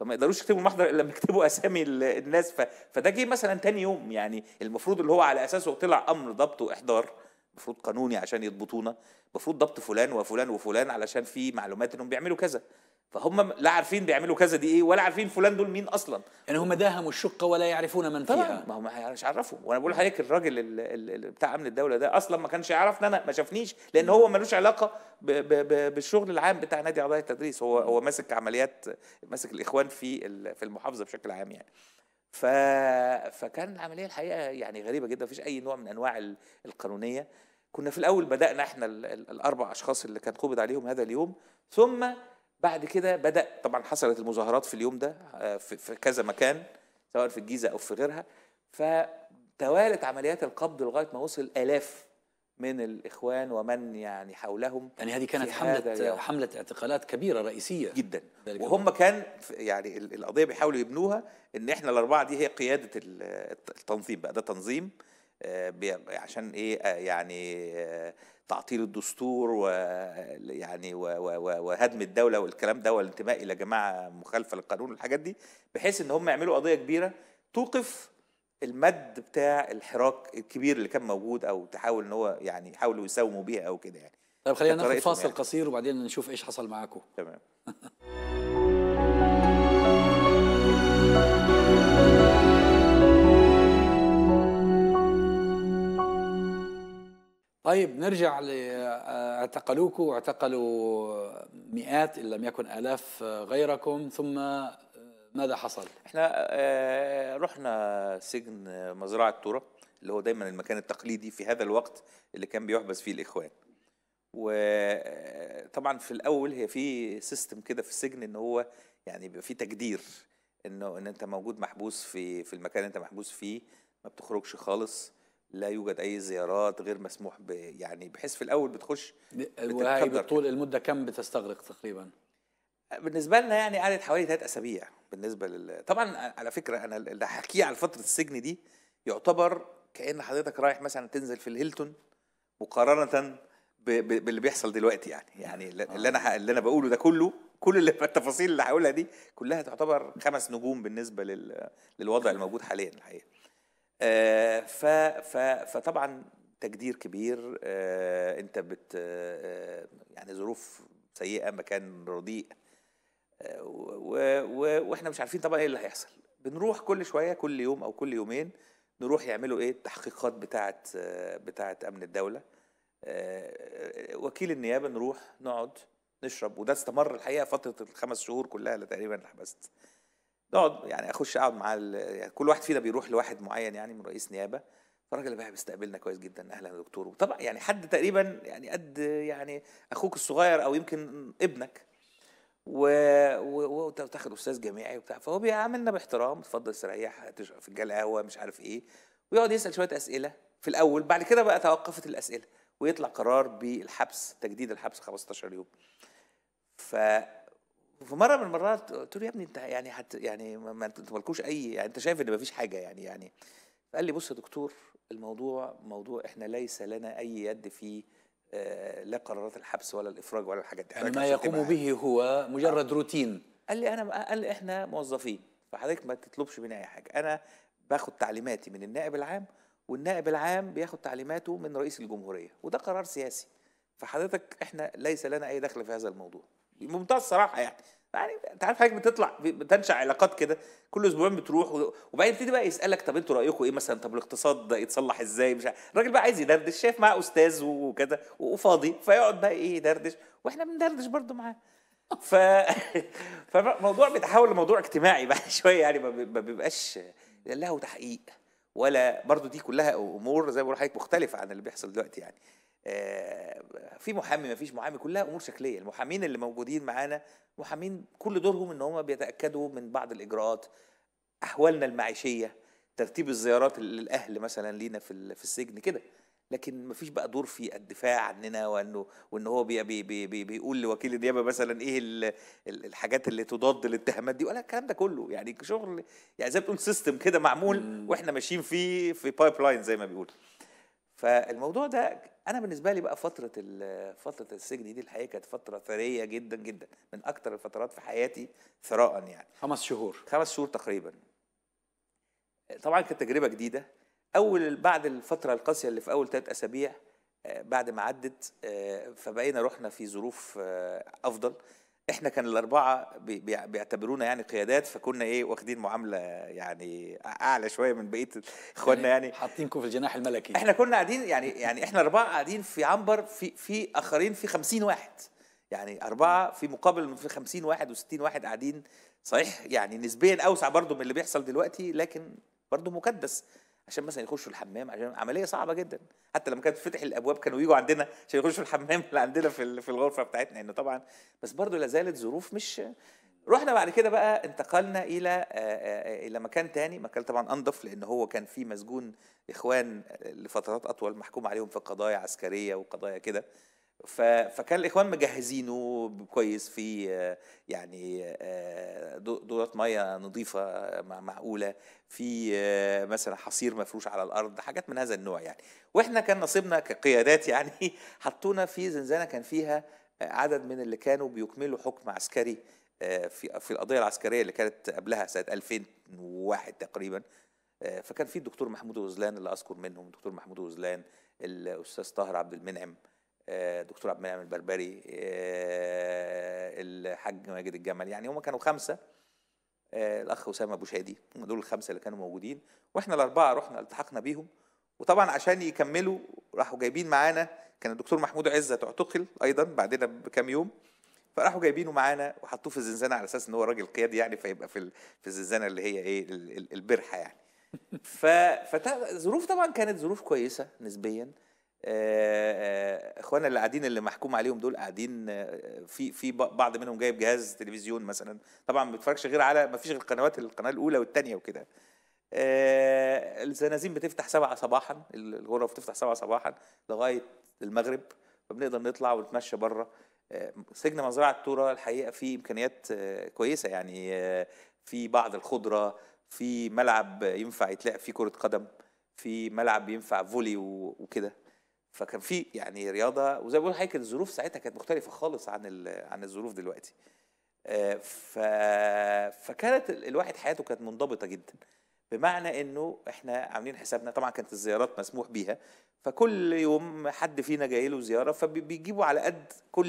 فما يقدروش يكتبوا المحضر الا لما يكتبوا اسامي الناس ف... فده جه مثلا تاني يوم يعني المفروض اللي هو على اساسه طلع امر ضبط واحضار المفروض قانوني عشان يضبطونا المفروض ضبط فلان وفلان وفلان علشان في معلومات انهم بيعملوا كذا فهم لا عارفين بيعملوا كذا دي ايه ولا عارفين فلان دول مين اصلا يعني هم داهموا الشقه ولا يعرفون من طبعا فيها ما هم يعني مش عرفوا وانا بقول لحضرتك الراجل اللي بتاع امن الدوله ده اصلا ما كانش يعرف ان انا ما شافنيش لان هو ملوش علاقه بـ بـ بـ بالشغل العام بتاع نادي اعضاء التدريس هو هو ماسك عمليات ماسك الاخوان في في المحافظه بشكل عام يعني ف... فكان العمليه الحقيقه يعني غريبه جدا مفيش اي نوع من انواع القانونيه كنا في الاول بدانا احنا الاربع اشخاص اللي كان قبض عليهم هذا اليوم ثم بعد كده بدا طبعا حصلت المظاهرات في اليوم ده آه، في كذا مكان سواء في الجيزه او في غيرها فتوالت عمليات القبض لغايه ما وصل الاف من الاخوان ومن يعني حولهم يعني هذه كانت حمله حمله اعتقالات كبيره رئيسيه جدا وهم كان يعني القضيه بيحاولوا يبنوها ان احنا الاربعه دي هي قياده التنظيم بقى ده تنظيم آه، عشان ايه آه، يعني تعطيل الدستور ويعني وهدم الدوله والكلام ده والانتماء الى جماعه مخالفه للقانون والحاجات دي بحيث ان هم يعملوا قضيه كبيره توقف المد بتاع الحراك الكبير اللي كان موجود او تحاول ان هو يعني يحاولوا يساوموا بيها او كده يعني طيب خلينا ناخد فاصل يعني. قصير وبعدين نشوف ايش حصل معاكم تمام (laughs) طيب نرجع لاعتقلوك آه، واعتقلوا مئات ان لم يكن الاف غيركم ثم آه، ماذا حصل؟ احنا آه، رحنا سجن مزرعه تورة اللي هو دايما المكان التقليدي في هذا الوقت اللي كان بيحبس فيه الاخوان. وطبعا في الاول هي في سيستم كده في السجن ان هو يعني بيبقى في تجدير انه ان انت موجود محبوس في في المكان اللي انت محبوس فيه ما بتخرجش خالص لا يوجد اي زيارات غير مسموح ب يعني بحيث في الاول بتخش وهي بتطول المده كم بتستغرق تقريبا؟ بالنسبه لنا يعني قعدت حوالي ثلاث اسابيع بالنسبه لل طبعا على فكره انا اللي هحكيه على فتره السجن دي يعتبر كان حضرتك رايح مثلا تنزل في الهيلتون مقارنه ب... ب... باللي بيحصل دلوقتي يعني يعني اللي انا آه. ح... اللي انا بقوله ده كله كل اللي (laughs) التفاصيل اللي هقولها دي كلها تعتبر خمس نجوم بالنسبه لل... للوضع الموجود حاليا الحقيقه آه، ف ف فطبعا تجدير كبير آه، انت بت آه، يعني ظروف سيئه مكان رديء واحنا مش عارفين طبعا ايه اللي هيحصل بنروح كل شويه كل يوم او كل يومين نروح يعملوا ايه التحقيقات بتاعه بتاعه امن الدوله وكيل النيابه نروح نقعد نشرب وده استمر الحقيقه فتره الخمس شهور كلها اللي تقريبا اتحبست نقعد يعني اخش اقعد مع يعني كل واحد فينا بيروح لواحد معين يعني من رئيس نيابه فالراجل بقى بيستقبلنا كويس جدا اهلا يا دكتور وطبعا يعني حد تقريبا يعني قد يعني اخوك الصغير او يمكن ابنك و... و... وتاخد استاذ جامعي وبتاع فهو بيعاملنا باحترام اتفضل استريح فنجان قهوه مش عارف ايه ويقعد يسال شويه اسئله في الاول بعد كده بقى توقفت الاسئله ويطلع قرار بالحبس تجديد الحبس 15 يوم ف في مره من المرات قلت له يا ابني انت يعني حت يعني ما انت مالكوش اي يعني انت شايف ان ما فيش حاجه يعني يعني قال لي بص يا دكتور الموضوع موضوع احنا ليس لنا اي يد فيه آه، لا قرارات الحبس ولا الافراج ولا الحاجات دي يعني ما يقوم به هو مجرد آه. روتين قال لي انا قال لي احنا موظفين فحضرتك ما تطلبش مني اي حاجه انا باخد تعليماتي من النائب العام والنائب العام بياخد تعليماته من رئيس الجمهوريه وده قرار سياسي فحضرتك احنا ليس لنا اي دخل في هذا الموضوع بمنتهى الصراحه يعني يعني انت عارف حاجه بتطلع بتنشا علاقات كده كل اسبوعين بتروح وبعدين يبتدي بقى يسالك طب انتوا رايكم ايه مثلا طب الاقتصاد ده يتصلح ازاي مش الراجل بقى عايز يدردش شايف معاه استاذ وكده وفاضي فيقعد بقى ايه يدردش واحنا بندردش برضه معاه ف (laughs) فالموضوع بيتحول لموضوع اجتماعي بقى (laughs) شويه يعني ما بيبقاش له تحقيق ولا برضه دي كلها امور زي ما بقول مختلفه عن اللي بيحصل دلوقتي يعني آه، في محامي ما فيش محامي كلها امور شكليه المحامين اللي موجودين معانا محامين كل دورهم ان هم بيتاكدوا من بعض الاجراءات احوالنا المعيشيه ترتيب الزيارات للاهل مثلا لينا في في السجن كده لكن ما فيش بقى دور في الدفاع عننا وانه وان هو بي بي بي بي بيقول لوكيل النيابه مثلا ايه الحاجات اللي تضاد الاتهامات دي ولا الكلام ده كله يعني شغل يعني زي ما بتقول سيستم كده معمول واحنا ماشيين فيه في بايب لاين زي ما بيقولوا فالموضوع ده انا بالنسبه لي بقى فتره فتره السجن دي الحقيقه كانت فتره ثريه جدا جدا من اكتر الفترات في حياتي ثراء يعني خمس شهور خمس شهور تقريبا طبعا كانت تجربه جديده اول بعد الفتره القاسيه اللي في اول ثلاث اسابيع آه، بعد ما عدت آه، فبقينا رحنا في ظروف آه، افضل احنا كان الاربعه بيعتبرونا يعني قيادات فكنا ايه واخدين معامله يعني اعلى شويه من بقيه اخواننا يعني, يعني. حاطينكم في الجناح الملكي احنا كنا قاعدين يعني يعني احنا اربعه قاعدين في عنبر في في اخرين في 50 واحد يعني اربعه في مقابل في 50 واحد و60 واحد قاعدين صحيح يعني نسبيا اوسع برضه من اللي بيحصل دلوقتي لكن برضه مكدس عشان مثلا يخشوا الحمام عشان عمليه صعبه جدا حتى لما كانت تفتح الابواب كانوا يجوا عندنا عشان يخشوا الحمام اللي عندنا في في الغرفه بتاعتنا انه طبعا بس برضو لا زالت ظروف مش رحنا بعد كده بقى انتقلنا الى آه، آه، آه، الى مكان تاني مكان طبعا انضف لان هو كان فيه مسجون اخوان لفترات اطول محكوم عليهم في قضايا عسكريه وقضايا كده فكان الاخوان مجهزينه كويس في يعني آه، دورات ميه نظيفه معقوله في آه، مثلا حصير مفروش على الارض حاجات من هذا النوع يعني واحنا كان نصيبنا كقيادات (laughs) يعني حطونا في زنزانه كان فيها عدد من اللي كانوا بيكملوا حكم عسكري آه، في في القضيه العسكريه اللي كانت قبلها سنه 2001 تقريبا فكان في الدكتور محمود غزلان اللي اذكر منهم الدكتور محمود غزلان الاستاذ طاهر عبد المنعم آه، دكتور عبد المنعم البربري آه، الحاج ماجد الجمل يعني هم كانوا خمسه آه، الاخ اسامه ابو شادي هم دول الخمسه اللي كانوا موجودين واحنا الاربعه رحنا التحقنا بيهم وطبعا عشان يكملوا راحوا جايبين معانا كان الدكتور محمود عزه تعتقل ايضا بعدنا بكام يوم فراحوا جايبينه معانا وحطوه في الزنزانه على اساس ان هو راجل قيادي يعني فيبقى في في الزنزانه اللي هي ايه البرحه يعني فظروف طبعا كانت ظروف كويسه نسبيا آه، آه، اخوانا اللي قاعدين اللي محكوم عليهم دول قاعدين آه، في في بعض منهم جايب جهاز تلفزيون مثلا طبعا ما بيتفرجش غير على ما فيش غير قنوات القناه الاولى والثانيه وكده الزنازين بتفتح سبعة صباحا الغرف بتفتح سبعة صباحا لغايه المغرب فبنقدر نطلع ونتمشى بره سجن مزرعه التوره الحقيقه فيه امكانيات كويسه يعني في بعض الخضره في ملعب ينفع يتلعب فيه كره قدم في ملعب ينفع فولي وكده فكان في يعني رياضه وزي ما بقول لحضرتك الظروف ساعتها كانت مختلفه خالص عن عن الظروف دلوقتي آه، ف... فكانت الواحد حياته كانت منضبطه جدا بمعنى انه احنا عاملين حسابنا طبعا كانت الزيارات مسموح بيها فكل يوم حد فينا جاي له زياره فبيجيبوا على قد كل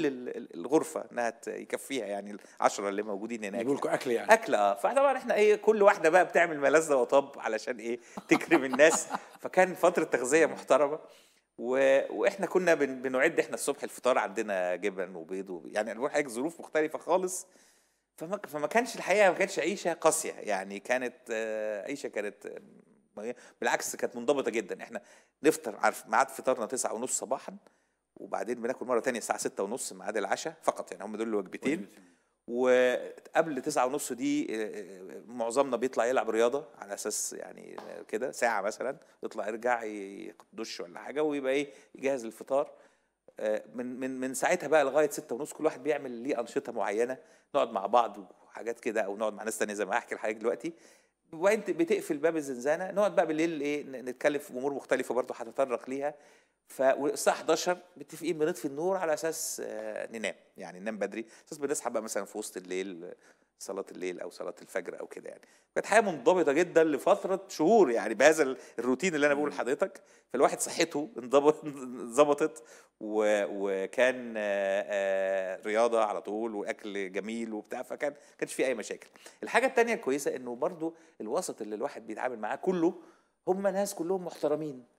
الغرفه انها يكفيها يعني العشره اللي موجودين هناك يجيبوا لكم اكل يعني اكل اه فطبعا احنا ايه كل واحده بقى بتعمل ملذه وطب علشان ايه تكرم الناس (laughs) فكان فتره تغذيه محترمه و... واحنا كنا بن... بنعد احنا الصبح الفطار عندنا جبن وبيض وب... يعني الواحد حاجه ظروف مختلفه خالص فما فما كانش الحقيقه ما كانتش عيشه قاسيه يعني كانت آه، عيشه كانت آه، بالعكس كانت منضبطه جدا احنا نفطر عارف ميعاد فطارنا تسعة ونص صباحا وبعدين بناكل مره تانية الساعه ستة ونص ميعاد العشاء فقط يعني هم دول الوجبتين وقبل تسعة ونص دي آه، آه، معظمنا بيطلع يلعب رياضه على اساس يعني كده ساعه مثلا يطلع يرجع يدش ولا حاجه ويبقى ايه يجهز الفطار آه، من من من ساعتها بقى لغايه ستة ونص كل واحد بيعمل ليه انشطه معينه نقعد مع بعض وحاجات كده او نقعد مع ناس ثانيه زي ما أحكي لحضرتك دلوقتي وانت بتقفل باب الزنزانه نقعد بقى بالليل ايه نتكلم في امور مختلفه برضه هتطرق ليها فالساعه 11 متفقين بنطفي النور على اساس آه، ننام يعني ننام بدري اساس بنصحى بقى مثلا في وسط الليل صلاه الليل او صلاه الفجر او كده يعني كانت حياه منضبطه جدا لفتره شهور يعني بهذا الروتين اللي انا بقول لحضرتك فالواحد صحته (laughs) انضبطت وكان آه، آه، رياضه على طول واكل جميل وبتاع فكان كانش في اي مشاكل الحاجه الثانيه الكويسه انه برضو الوسط اللي الواحد بيتعامل معاه كله هم ناس كلهم محترمين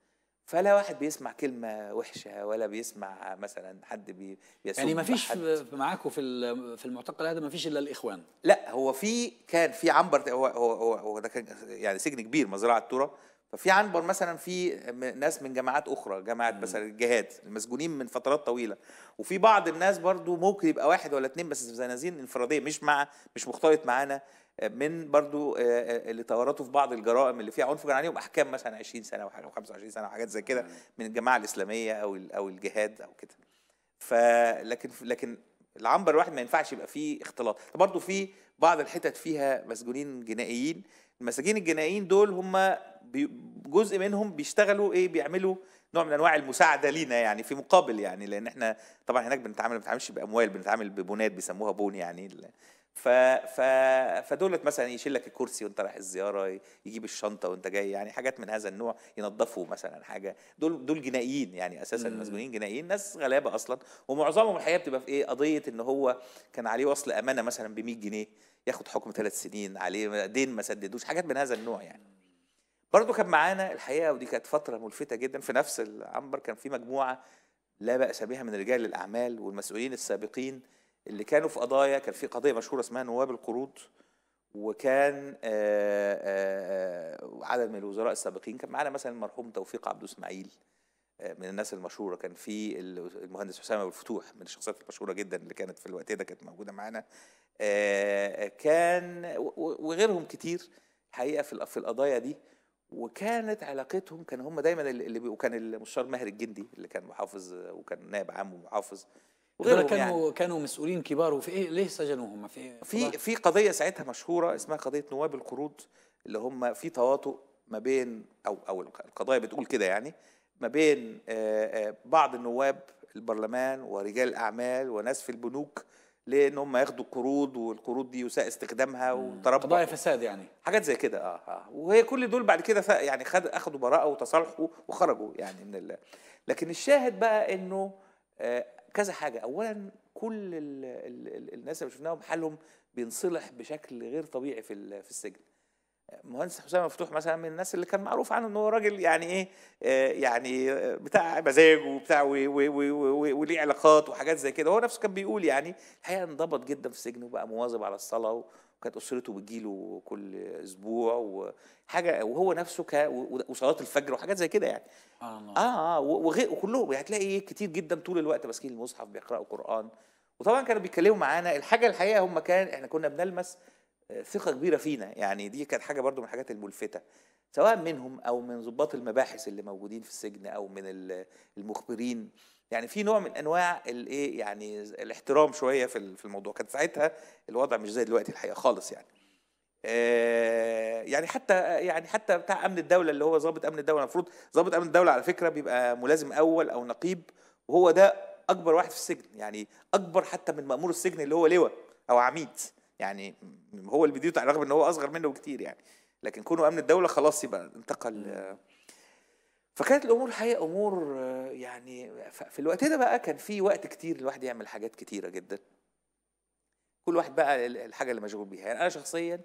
فلا واحد بيسمع كلمه وحشه ولا بيسمع مثلا حد بي يعني ما فيش معاكم في في المعتقل هذا ما فيش الا الاخوان لا هو في كان في عنبر هو هو هو ده كان يعني سجن كبير مزرعه ترى ففي عنبر مثلا في ناس من جماعات اخرى جماعه مثلا الجهاد المسجونين من فترات طويله وفي بعض الناس برضو ممكن يبقى واحد ولا اتنين بس زنازين انفراديه مش مع مش مختلط معانا من برضو آه، آه، اللي تورطوا في بعض الجرائم اللي فيها عنف كان عليهم احكام مثلا 20 سنه وحاجه و25 سنه وحاجات زي كده من الجماعه الاسلاميه او او الجهاد او كده فلكن لكن العنبر الواحد ما ينفعش يبقى فيه اختلاط برضو في بعض الحتت فيها مسجونين جنائيين المساجين الجنائيين دول هم جزء منهم بيشتغلوا ايه بيعملوا نوع من انواع المساعده لينا يعني في مقابل يعني لان احنا طبعا هناك بنتعامل ما بنتعاملش باموال بنتعامل ببونات بيسموها بون يعني ف... ف... فدولت مثلا يشيل لك الكرسي وانت رايح الزياره يجيب الشنطه وانت جاي يعني حاجات من هذا النوع ينظفوا مثلا حاجه دول دول جنائيين يعني اساسا المسجونين جنائيين ناس غلابه اصلا ومعظمهم الحقيقه بتبقى في ايه قضيه ان هو كان عليه وصل امانه مثلا ب 100 جنيه ياخد حكم ثلاث سنين عليه دين ما سددوش حاجات من هذا النوع يعني برضه كان معانا الحقيقه ودي كانت فتره ملفته جدا في نفس العنبر كان في مجموعه لا باس بها من رجال الاعمال والمسؤولين السابقين اللي كانوا في قضايا كان في قضيه مشهوره اسمها نواب القروض وكان آه، آه، آه، عدد من الوزراء السابقين كان معانا مثلا المرحوم توفيق عبد اسماعيل من الناس المشهوره كان في المهندس حسام ابو الفتوح من الشخصيات المشهوره جدا اللي كانت في الوقت ده كانت موجوده معانا كان وغيرهم كتير حقيقه في في القضايا دي وكانت علاقتهم كان هم دايما اللي وكان المستشار ماهر الجندي اللي كان محافظ وكان نائب عام ومحافظ وغيره كانوا يعني. كانوا مسؤولين كبار وفي ايه ليه سجنوهم في إيه في في قضيه ساعتها مشهوره اسمها قضيه نواب القروض اللي هم في تواطؤ ما بين او او القضايا بتقول كده يعني ما بين آه، آه، بعض النواب البرلمان ورجال الاعمال وناس في البنوك لان هم ياخدوا قروض والقروض دي يساء استخدامها وتربط قضايا فساد يعني حاجات زي كده اه, آه. وهي كل دول بعد كده يعني خد اخدوا براءه وتصالحوا وخرجوا يعني من لكن الشاهد بقى انه آه، كذا حاجه اولا كل الـ الـ الناس اللي شفناهم حالهم بينصلح بشكل غير طبيعي في في السجن مهندس حسام مفتوح مثلا من الناس اللي كان معروف عنه ان هو راجل يعني ايه آه، يعني آه، بتاع مزاج وبتاع وليه علاقات وحاجات زي كده هو نفسه كان بيقول يعني الحقيقه انضبط جدا في السجن وبقى مواظب على الصلاه وكانت اسرته بتجيله كل اسبوع وحاجه وهو نفسه ك... وصلاه الفجر وحاجات زي كده يعني آه, الله. اه, آه يعني وكلهم هتلاقي إيه، كتير جدا طول الوقت ماسكين المصحف بيقراوا قران وطبعا كانوا بيتكلموا معانا الحاجه الحقيقه هم كان احنا كنا بنلمس آه، ثقه كبيره فينا يعني دي كانت حاجه برضو من الحاجات الملفته سواء منهم او من ضباط المباحث اللي موجودين في السجن او من المخبرين يعني في نوع من انواع الايه يعني الاحترام شويه في في الموضوع كان ساعتها الوضع مش زي دلوقتي الحقيقه خالص يعني آه، يعني حتى يعني حتى بتاع امن الدوله اللي هو ضابط امن الدوله المفروض ضابط امن الدوله على فكره بيبقى ملازم اول او نقيب وهو ده اكبر واحد في السجن يعني اكبر حتى من مامور السجن اللي هو لواء او عميد يعني هو اللي بيديله رغم ان هو اصغر منه بكتير يعني لكن كونه امن الدوله خلاص يبقى انتقل فكانت الامور الحقيقه امور يعني في الوقت ده بقى كان في وقت كتير الواحد يعمل حاجات كتيره جدا كل واحد بقى الحاجه اللي مشغول بيها يعني انا شخصيا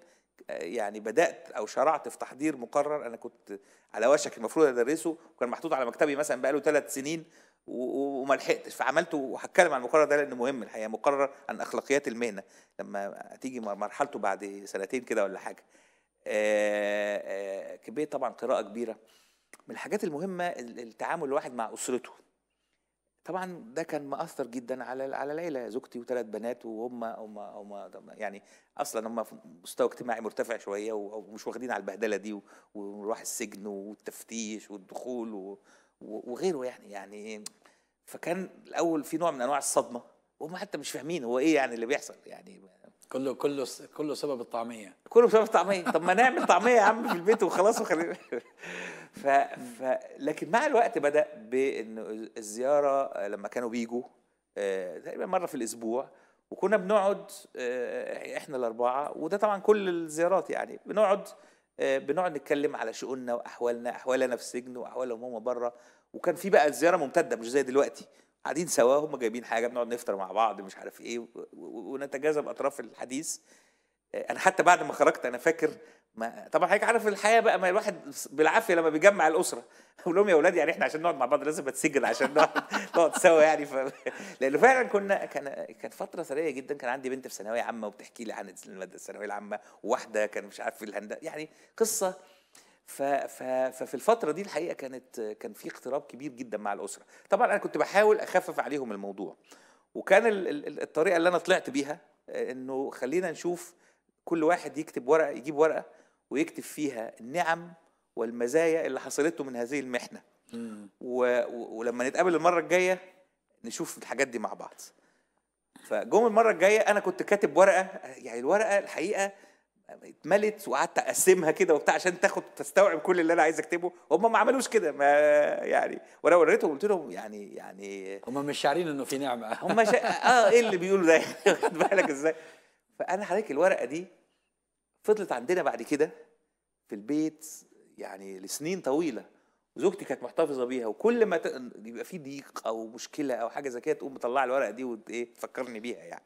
يعني بدات او شرعت في تحضير مقرر انا كنت على وشك المفروض ادرسه وكان محطوط على مكتبي مثلا بقاله ثلاث سنين وما لحقتش فعملته وهتكلم عن المقرر ده لانه مهم الحقيقه مقرر عن اخلاقيات المهنه لما تيجي مرحلته بعد سنتين كده ولا حاجه كبيت طبعا قراءه كبيره من الحاجات المهمه التعامل الواحد مع اسرته طبعا ده كان مأثر جدا على على العيله زوجتي وثلاث بنات وهم هم هم يعني اصلا هم في مستوى اجتماعي مرتفع شويه ومش واخدين على البهدله دي وراح السجن والتفتيش والدخول وغيره يعني يعني فكان الاول في نوع من انواع الصدمه وهم حتى مش فاهمين هو ايه يعني اللي بيحصل يعني كله كله كله سبب الطعميه كله بسبب الطعميه طب ما نعمل طعميه يا عم في البيت وخلاص وخلينا ف... ف... لكن مع الوقت بدا بان الزياره لما كانوا بيجوا آه، تقريبا مره في الاسبوع وكنا بنقعد آه، احنا الاربعه وده طبعا كل الزيارات يعني بنقعد آه، بنقعد نتكلم على شؤوننا واحوالنا احوالنا في السجن واحوال هم بره وكان في بقى الزياره ممتده مش زي دلوقتي قاعدين سوا هم جايبين حاجه بنقعد نفطر مع بعض مش عارف ايه ونتجاذب اطراف الحديث انا حتى بعد ما خرجت انا فاكر ما طبعا حضرتك عارف الحياه بقى ما الواحد بالعافيه لما بيجمع الاسره (laughs) اقول لهم يا اولاد يعني احنا عشان نقعد مع بعض لازم اتسجل عشان نقعد (laughs) نقعد سوا يعني ف... (laughs) لانه فعلا كنا كان كانت فتره ثريه جدا كان عندي بنت في ثانويه عامه وبتحكي لي عن الماده الثانويه العامه وواحده كان مش عارف في الهندسه يعني قصه ف... ف... ففي الفتره دي الحقيقه كانت كان في اقتراب كبير جدا مع الاسره طبعا انا كنت بحاول اخفف عليهم الموضوع وكان الطريقه اللي انا طلعت بيها آه، انه خلينا نشوف كل واحد يكتب ورقه يجيب ورقه ويكتب فيها النعم والمزايا اللي حصلت له من هذه المحنه و... ولما نتقابل المره الجايه نشوف الحاجات دي مع بعض فجم المره الجايه انا كنت كاتب ورقه يعني الورقه الحقيقه اتملت وقعدت اقسمها كده وبتاع عشان تاخد تستوعب كل اللي انا عايز اكتبه هم ما عملوش كده ما يعني وانا وريتهم قلت لهم يعني يعني هم مش شاعرين انه في نعمه هم شا... اه ايه اللي بيقولوا ده (laughs) واخد بالك ازاي (laughs) فانا حضرتك الورقه دي فضلت عندنا بعد كده في البيت يعني لسنين طويله زوجتي كانت محتفظه بيها وكل ما يبقى في ضيق او مشكله او حاجه زي كده تقوم مطلعه الورقه دي وايه تفكرني بيها يعني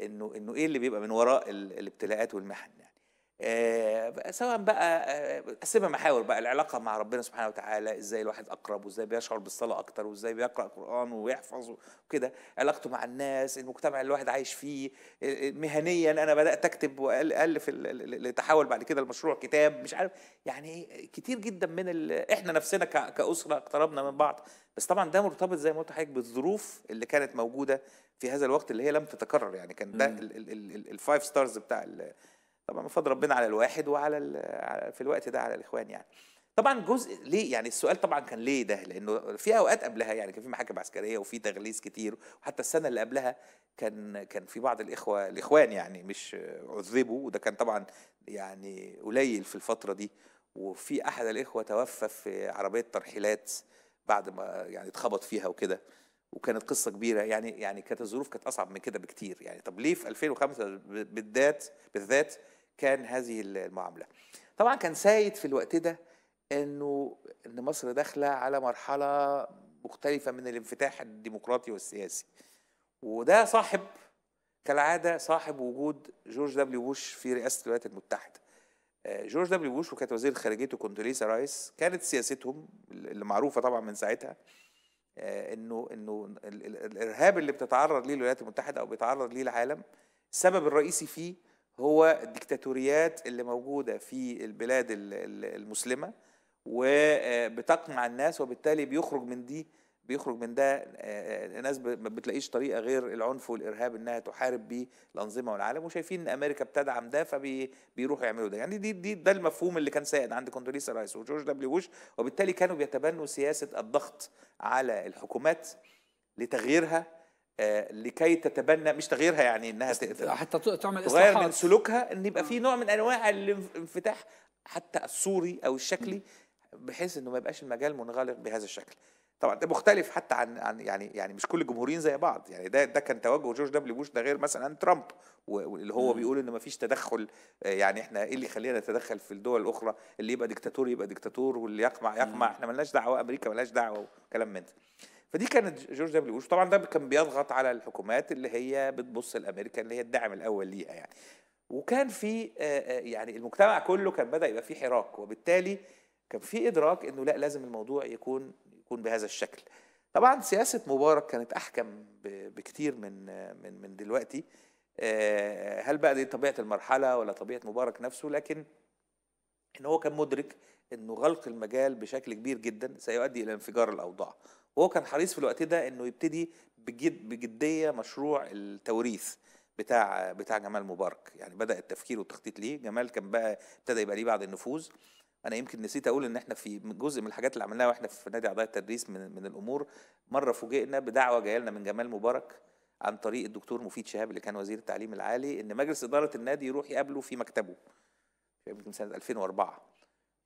انه انه ايه اللي بيبقى من وراء الابتلاءات والمحن يعني آه، سواء بقى قسمها آه، محاور بقى العلاقه مع ربنا سبحانه وتعالى ازاي الواحد اقرب وازاي بيشعر بالصلاه اكتر وازاي بيقرا قران ويحفظ وكده علاقته مع الناس المجتمع اللي الواحد عايش فيه آه، مهنيا انا بدات اكتب والف اللي تحول بعد كده لمشروع كتاب مش عارف يعني إيه، كتير جدا من ال... احنا نفسنا ك... كاسره اقتربنا من بعض بس طبعا ده مرتبط زي ما قلت لحضرتك بالظروف اللي كانت موجوده في هذا الوقت اللي هي لم تتكرر يعني كان ده الفايف ستارز بتاع طبعا بفضل ربنا على الواحد وعلى في الوقت ده على الاخوان يعني طبعا جزء ليه يعني السؤال طبعا كان ليه ده لانه في اوقات قبلها يعني كان في محاكم عسكريه وفي تغليس كتير وحتى السنه اللي قبلها كان كان في بعض الاخوه الاخوان يعني مش عذبوا وده كان طبعا يعني قليل في الفتره دي وفي احد الاخوه توفى في عربيه ترحيلات بعد ما يعني اتخبط فيها وكده وكانت قصه كبيره يعني يعني كانت الظروف كانت اصعب من كده بكتير يعني طب ليه في 2005 بالذات بالذات كان هذه المعامله طبعا كان سايد في الوقت ده انه ان مصر داخله على مرحله مختلفه من الانفتاح الديمقراطي والسياسي وده صاحب كالعاده صاحب وجود جورج دبليو بوش في رئاسه الولايات المتحده آه، جورج دبليو بوش وكانت وزير خارجيته كونتوليسا رايس كانت سياستهم اللي معروفه طبعا من ساعتها آه، انه انه الارهاب اللي بتتعرض ليه الولايات المتحده او بيتعرض ليه العالم السبب الرئيسي فيه هو الدكتاتوريات اللي موجوده في البلاد المسلمه وبتقمع الناس وبالتالي بيخرج من دي بيخرج من ده آه، آه، ناس ما بتلاقيش طريقه غير العنف والارهاب انها تحارب بيه الانظمه والعالم وشايفين ان امريكا بتدعم ده فبيروحوا يعملوا ده يعني دي دي ده المفهوم اللي كان سائد عند كوندوليسا رايس وجورج دبليو بوش وبالتالي كانوا بيتبنوا سياسه الضغط على الحكومات لتغييرها آه، لكي تتبنى مش تغييرها يعني انها حتى تعمل تغير من سلوكها ان يبقى في نوع من انواع الانفتاح حتى الصوري او الشكلي بحيث انه ما يبقاش المجال منغلق بهذا الشكل طبعا ده مختلف حتى عن عن يعني يعني مش كل الجمهوريين زي بعض يعني ده ده كان توجه جورج دبليو بوش ده غير مثلا ترامب واللي هو بيقول انه ما فيش تدخل آه، يعني احنا ايه اللي يخلينا نتدخل في الدول الاخرى اللي يبقى ديكتاتور يبقى ديكتاتور واللي يقمع يقمع احنا مالناش دعوه امريكا مالهاش دعوه وكلام من ده فدي كانت جورج دبليو بوش طبعا ده كان بيضغط على الحكومات اللي هي بتبص لامريكا اللي هي الدعم الاول ليها يعني وكان في يعني المجتمع كله كان بدا يبقى فيه حراك وبالتالي كان في ادراك انه لا لازم الموضوع يكون يكون بهذا الشكل طبعا سياسه مبارك كانت احكم بكتير من من من دلوقتي هل بقى دي طبيعه المرحله ولا طبيعه مبارك نفسه لكن ان هو كان مدرك انه غلق المجال بشكل كبير جدا سيؤدي الى انفجار الاوضاع وهو كان حريص في الوقت ده انه يبتدي بجد بجديه مشروع التوريث بتاع بتاع جمال مبارك يعني بدا التفكير والتخطيط ليه جمال كان بقى ابتدى يبقى ليه بعض النفوذ انا يمكن نسيت اقول ان احنا في جزء من الحاجات اللي عملناها واحنا في نادي اعضاء التدريس من من الامور مره فوجئنا بدعوه جايه لنا من جمال مبارك عن طريق الدكتور مفيد شهاب اللي كان وزير التعليم العالي ان مجلس اداره النادي يروح يقابله في مكتبه يمكن سنه 2004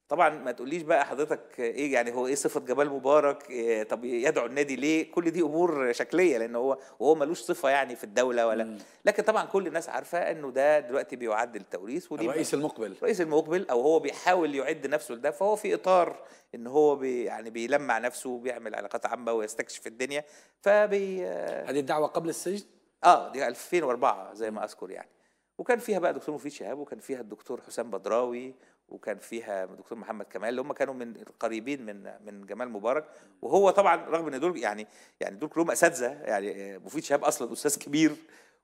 طبعا ما تقوليش بقى حضرتك ايه يعني هو ايه صفه جمال مبارك إيه طب يدعو النادي ليه كل دي امور شكليه لان هو وهو ملوش صفه يعني في الدوله ولا مم. لكن طبعا كل الناس عارفه انه ده دلوقتي بيعد التوريث ودي الرئيس المقبل الرئيس المقبل او هو بيحاول يعد نفسه لده فهو في اطار ان هو بي يعني بيلمع نفسه وبيعمل علاقات عامه ويستكشف الدنيا فبي هذه الدعوه قبل السجن اه دي 2004 زي ما اذكر يعني وكان فيها بقى دكتور مفيد شهاب وكان فيها الدكتور حسام بدراوي وكان فيها الدكتور محمد كمال اللي هم كانوا من قريبين من من جمال مبارك وهو طبعا رغم ان دول يعني يعني دول كلهم اساتذه يعني آه، مفيد شهاب اصلا استاذ كبير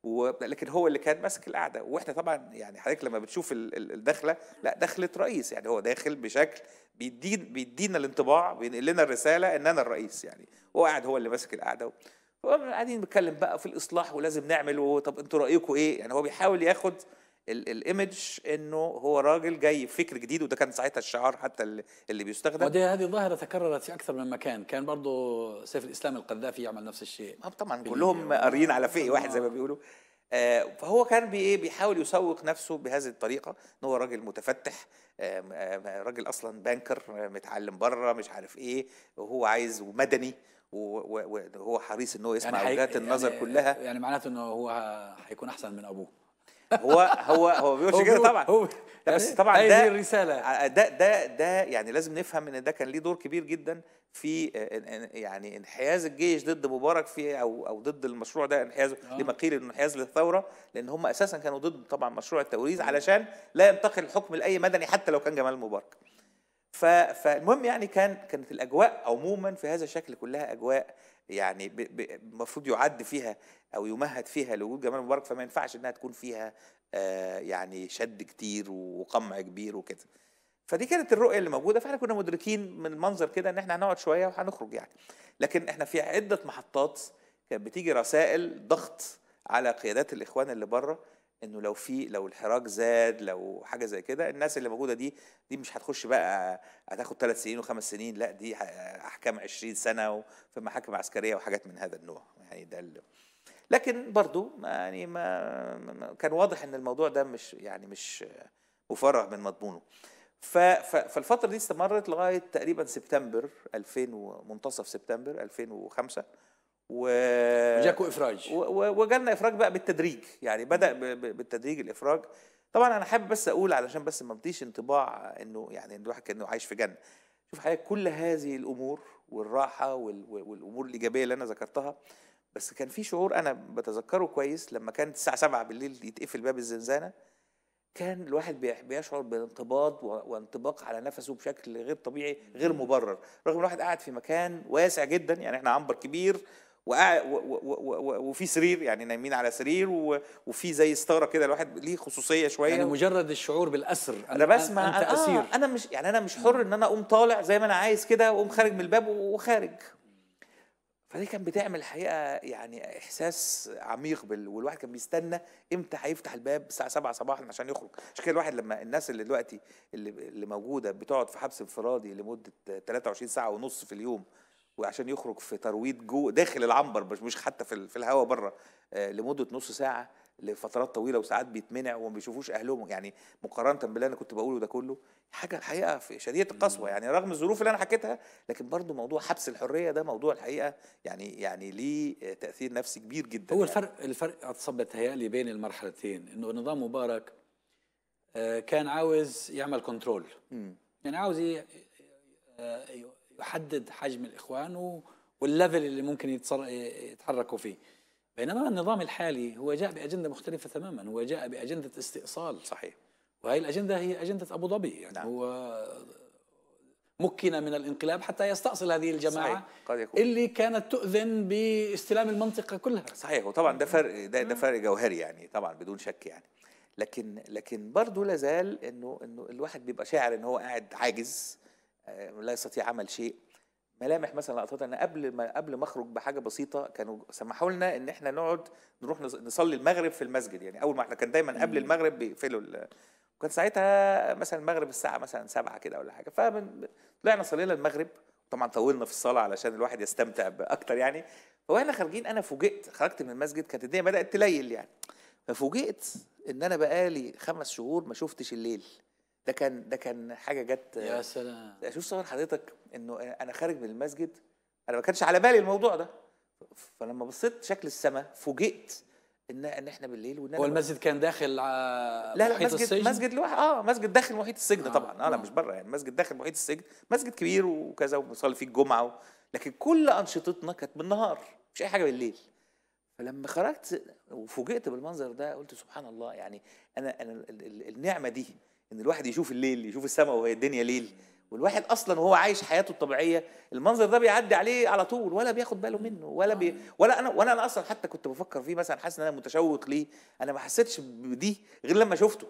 ولكن هو اللي كان ماسك القعده واحنا طبعا يعني حضرتك لما بتشوف الدخله لا دخله رئيس يعني هو داخل بشكل بيدين بيدينا الانطباع بينقل لنا الرساله ان انا الرئيس يعني هو قاعد هو اللي ماسك القعده وقاعدين بنتكلم بقى في الاصلاح ولازم نعمل طب انتوا رايكم ايه يعني هو بيحاول ياخد الايمج انه هو راجل جاي بفكر جديد وده كان ساعتها الشعار حتى اللي بيستخدم ودي هذه الظاهره تكررت في اكثر من مكان كان برضه سيف الاسلام القذافي يعمل نفس الشيء طبعا كلهم قاريين على فئه واحد زي ما بيقولوا آه، فهو كان بايه بيحاول يسوق نفسه بهذه الطريقه ان هو راجل متفتح راجل اصلا بانكر متعلم بره مش عارف ايه وهو عايز ومدني وهو حريص ان هو يسمع يعني وجهات النظر يعني كلها يعني معناته انه هو هيكون احسن من ابوه هو هو هو بيقولش كده طبعا هو بس يعني طبعا ده الرساله آه، آه، ده ده ده يعني لازم نفهم ان ده كان ليه دور كبير جدا في آه، يعني انحياز الجيش ضد مبارك في او او ضد المشروع ده انحياز لما قيل انه انحياز للثوره لان هم اساسا كانوا ضد طبعا مشروع التوريث علشان لا ينتقل الحكم لاي مدني حتى لو كان جمال مبارك. فالمهم يعني كان كانت الاجواء عموما في هذا الشكل كلها اجواء يعني المفروض يعد فيها او يمهد فيها لوجود جمال مبارك فما ينفعش انها تكون فيها آه، يعني شد كتير وقمع كبير وكده فدي كانت الرؤيه اللي موجوده فاحنا كنا مدركين من منظر كده ان احنا هنقعد شويه وهنخرج يعني لكن احنا في عده محطات كانت بتيجي رسائل ضغط على قيادات الاخوان اللي بره انه لو في لو الحراك زاد لو حاجه زي كده الناس اللي موجوده دي دي مش هتخش بقى هتاخد ثلاث سنين وخمس سنين لا دي احكام 20 سنه في محاكم عسكريه وحاجات من هذا النوع يعني ده اللي لكن برضو يعني ما كان واضح ان الموضوع ده مش يعني مش مفرغ من مضمونه فالفتره دي استمرت لغايه تقريبا سبتمبر 2000 ومنتصف سبتمبر 2005 و وجاكوا افراج وجالنا افراج بقى بالتدريج يعني بدا بالتدريج الافراج طبعا انا حابب بس اقول علشان بس ما مديش انطباع انه يعني الواحد كانه عايش في جنه شوف حضرتك كل هذه الامور والراحه والامور الايجابيه اللي انا ذكرتها بس كان في شعور انا بتذكره كويس لما كانت الساعه 7 بالليل يتقفل باب الزنزانه كان الواحد بيشعر بانقباض وانطباق على نفسه بشكل غير طبيعي غير مبرر رغم الواحد قاعد في مكان واسع جدا يعني احنا عنبر كبير وفي سرير يعني نايمين على سرير وفي زي ستاره كده الواحد ليه خصوصيه شويه يعني مجرد الشعور بالاسر انا بسمع انت أنا آه، اسير آه انا مش يعني انا مش حر ان انا اقوم طالع زي ما انا عايز كده واقوم خارج من الباب وخارج فدي كان بتعمل حقيقه يعني احساس عميق بال... والواحد كان بيستنى امتى هيفتح الباب الساعه 7 صباحا عشان يخرج عشان كده الواحد لما الناس اللي دلوقتي اللي, اللي موجوده بتقعد في حبس انفرادي لمده 23 ساعه ونص في اليوم وعشان يخرج في ترويض جو داخل العنبر مش مش حتى في, في الهواء بره آه، لمده نص ساعه لفترات طويله وساعات بيتمنع وما بيشوفوش اهلهم يعني مقارنه باللي انا كنت بقوله ده كله حاجه الحقيقه في شديده القسوه يعني رغم الظروف اللي انا حكيتها لكن برضو موضوع حبس الحريه ده موضوع الحقيقه يعني يعني ليه تاثير نفسي كبير جدا هو يعني. الفرق الفرق اتصب بتهيألي بين المرحلتين انه نظام مبارك آه، كان عاوز يعمل كنترول يعني عاوز بحدد حجم الاخوان والليفل اللي ممكن يتحركوا فيه بينما النظام الحالي هو جاء باجنده مختلفه تماما هو جاء باجنده استئصال صحيح وهي الاجنده هي اجنده ابو ظبي يعني نعم. هو مكن من الانقلاب حتى يستأصل هذه الجماعة صحيح. قد يكون. اللي كانت تؤذن باستلام المنطقة كلها صحيح وطبعا ده فرق نعم. ده, ده نعم. فرق جوهري يعني طبعا بدون شك يعني لكن لكن برضه لازال انه انه الواحد بيبقى شاعر ان هو قاعد عاجز آه، لا يستطيع عمل شيء ملامح مثلا لقطات انا قبل ما قبل ما اخرج بحاجه بسيطه كانوا سمحوا لنا ان احنا نقعد نروح نصلي المغرب في المسجد يعني اول ما احنا كان دايما قبل المغرب بيقفلوا وكان ساعتها مثلا المغرب الساعه مثلا سبعة كده ولا حاجه فطلعنا صلينا المغرب طبعا طولنا في الصلاه علشان الواحد يستمتع باكتر يعني وانا خارجين انا فوجئت خرجت من المسجد كانت الدنيا بدات تليل يعني ففوجئت ان انا بقالي خمس شهور ما شفتش الليل ده كان ده كان حاجه جت يا سلام شوف صور حضرتك انه انا خارج من المسجد انا ما كانش على بالي الموضوع ده فلما بصيت شكل السماء فوجئت ان ان احنا بالليل وان هو المسجد كان داخل لا لا محيط مسجد السجن؟ مسجد لوحده اه مسجد داخل محيط السجن آه طبعا آه انا مش بره يعني مسجد داخل محيط السجن مسجد كبير وكذا وبنصلي فيه الجمعه و... لكن كل انشطتنا كانت بالنهار مش اي حاجه بالليل فلما خرجت وفوجئت بالمنظر ده قلت سبحان الله يعني انا انا النعمه دي ان الواحد يشوف الليل يشوف السماء وهي الدنيا ليل والواحد اصلا وهو عايش حياته الطبيعيه المنظر ده بيعدي عليه على طول ولا بياخد باله منه ولا بي آه. ولا انا وانا انا اصلا حتى كنت بفكر فيه مثلا حاسس ان انا متشوق ليه انا ما حسيتش بدي غير لما شفته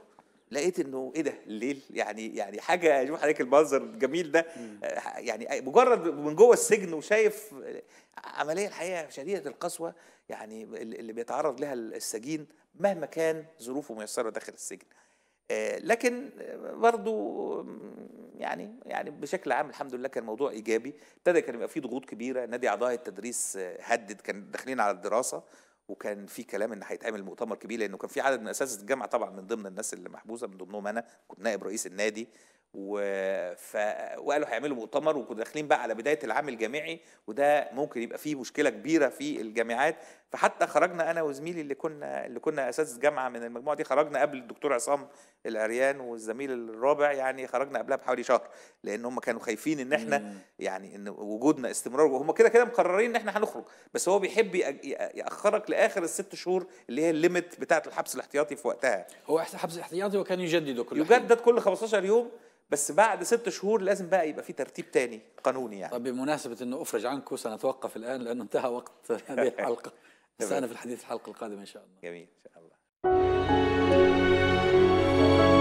لقيت انه ايه ده الليل يعني يعني حاجه شوف حضرتك المنظر الجميل ده آه، يعني مجرد من جوه السجن وشايف آه، عمليه الحقيقه شديده القسوه يعني اللي بيتعرض لها السجين مهما كان ظروفه ميسره داخل السجن آه، لكن برضو آه، يعني يعني بشكل عام الحمد لله كان الموضوع ايجابي ابتدى كان يبقى في ضغوط كبيره نادي اعضاء التدريس آه، هدد كان داخلين على الدراسه وكان في كلام ان هيتعمل مؤتمر كبير لانه كان في عدد من اساتذه الجامعه طبعا من ضمن الناس اللي محبوسه من ضمنهم انا كنت نائب رئيس النادي و... ف... وقالوا هيعملوا مؤتمر وكنا داخلين بقى على بدايه العام الجامعي وده ممكن يبقى فيه مشكله كبيره في الجامعات فحتى خرجنا انا وزميلي اللي كنا اللي كنا اساتذه جامعه من المجموعه دي خرجنا قبل الدكتور عصام العريان والزميل الرابع يعني خرجنا قبلها بحوالي شهر لان هم كانوا خايفين ان احنا يعني ان وجودنا استمرار وهم كده كده مقررين ان احنا هنخرج بس هو بيحب ياخرك لاخر الست شهور اللي هي الليمت بتاعه الحبس الاحتياطي في وقتها هو حبس احتياطي وكان يجدده كل يجدد حين. كل 15 يوم بس بعد ست شهور لازم بقى يبقى في ترتيب تاني قانوني يعني طب بمناسبة أنه أفرج عنكم سنتوقف الآن لأنه انتهى وقت هذه الحلقة (laughs) استأنف الحديث الحلقة القادمة إن شاء الله جميل إن شاء الله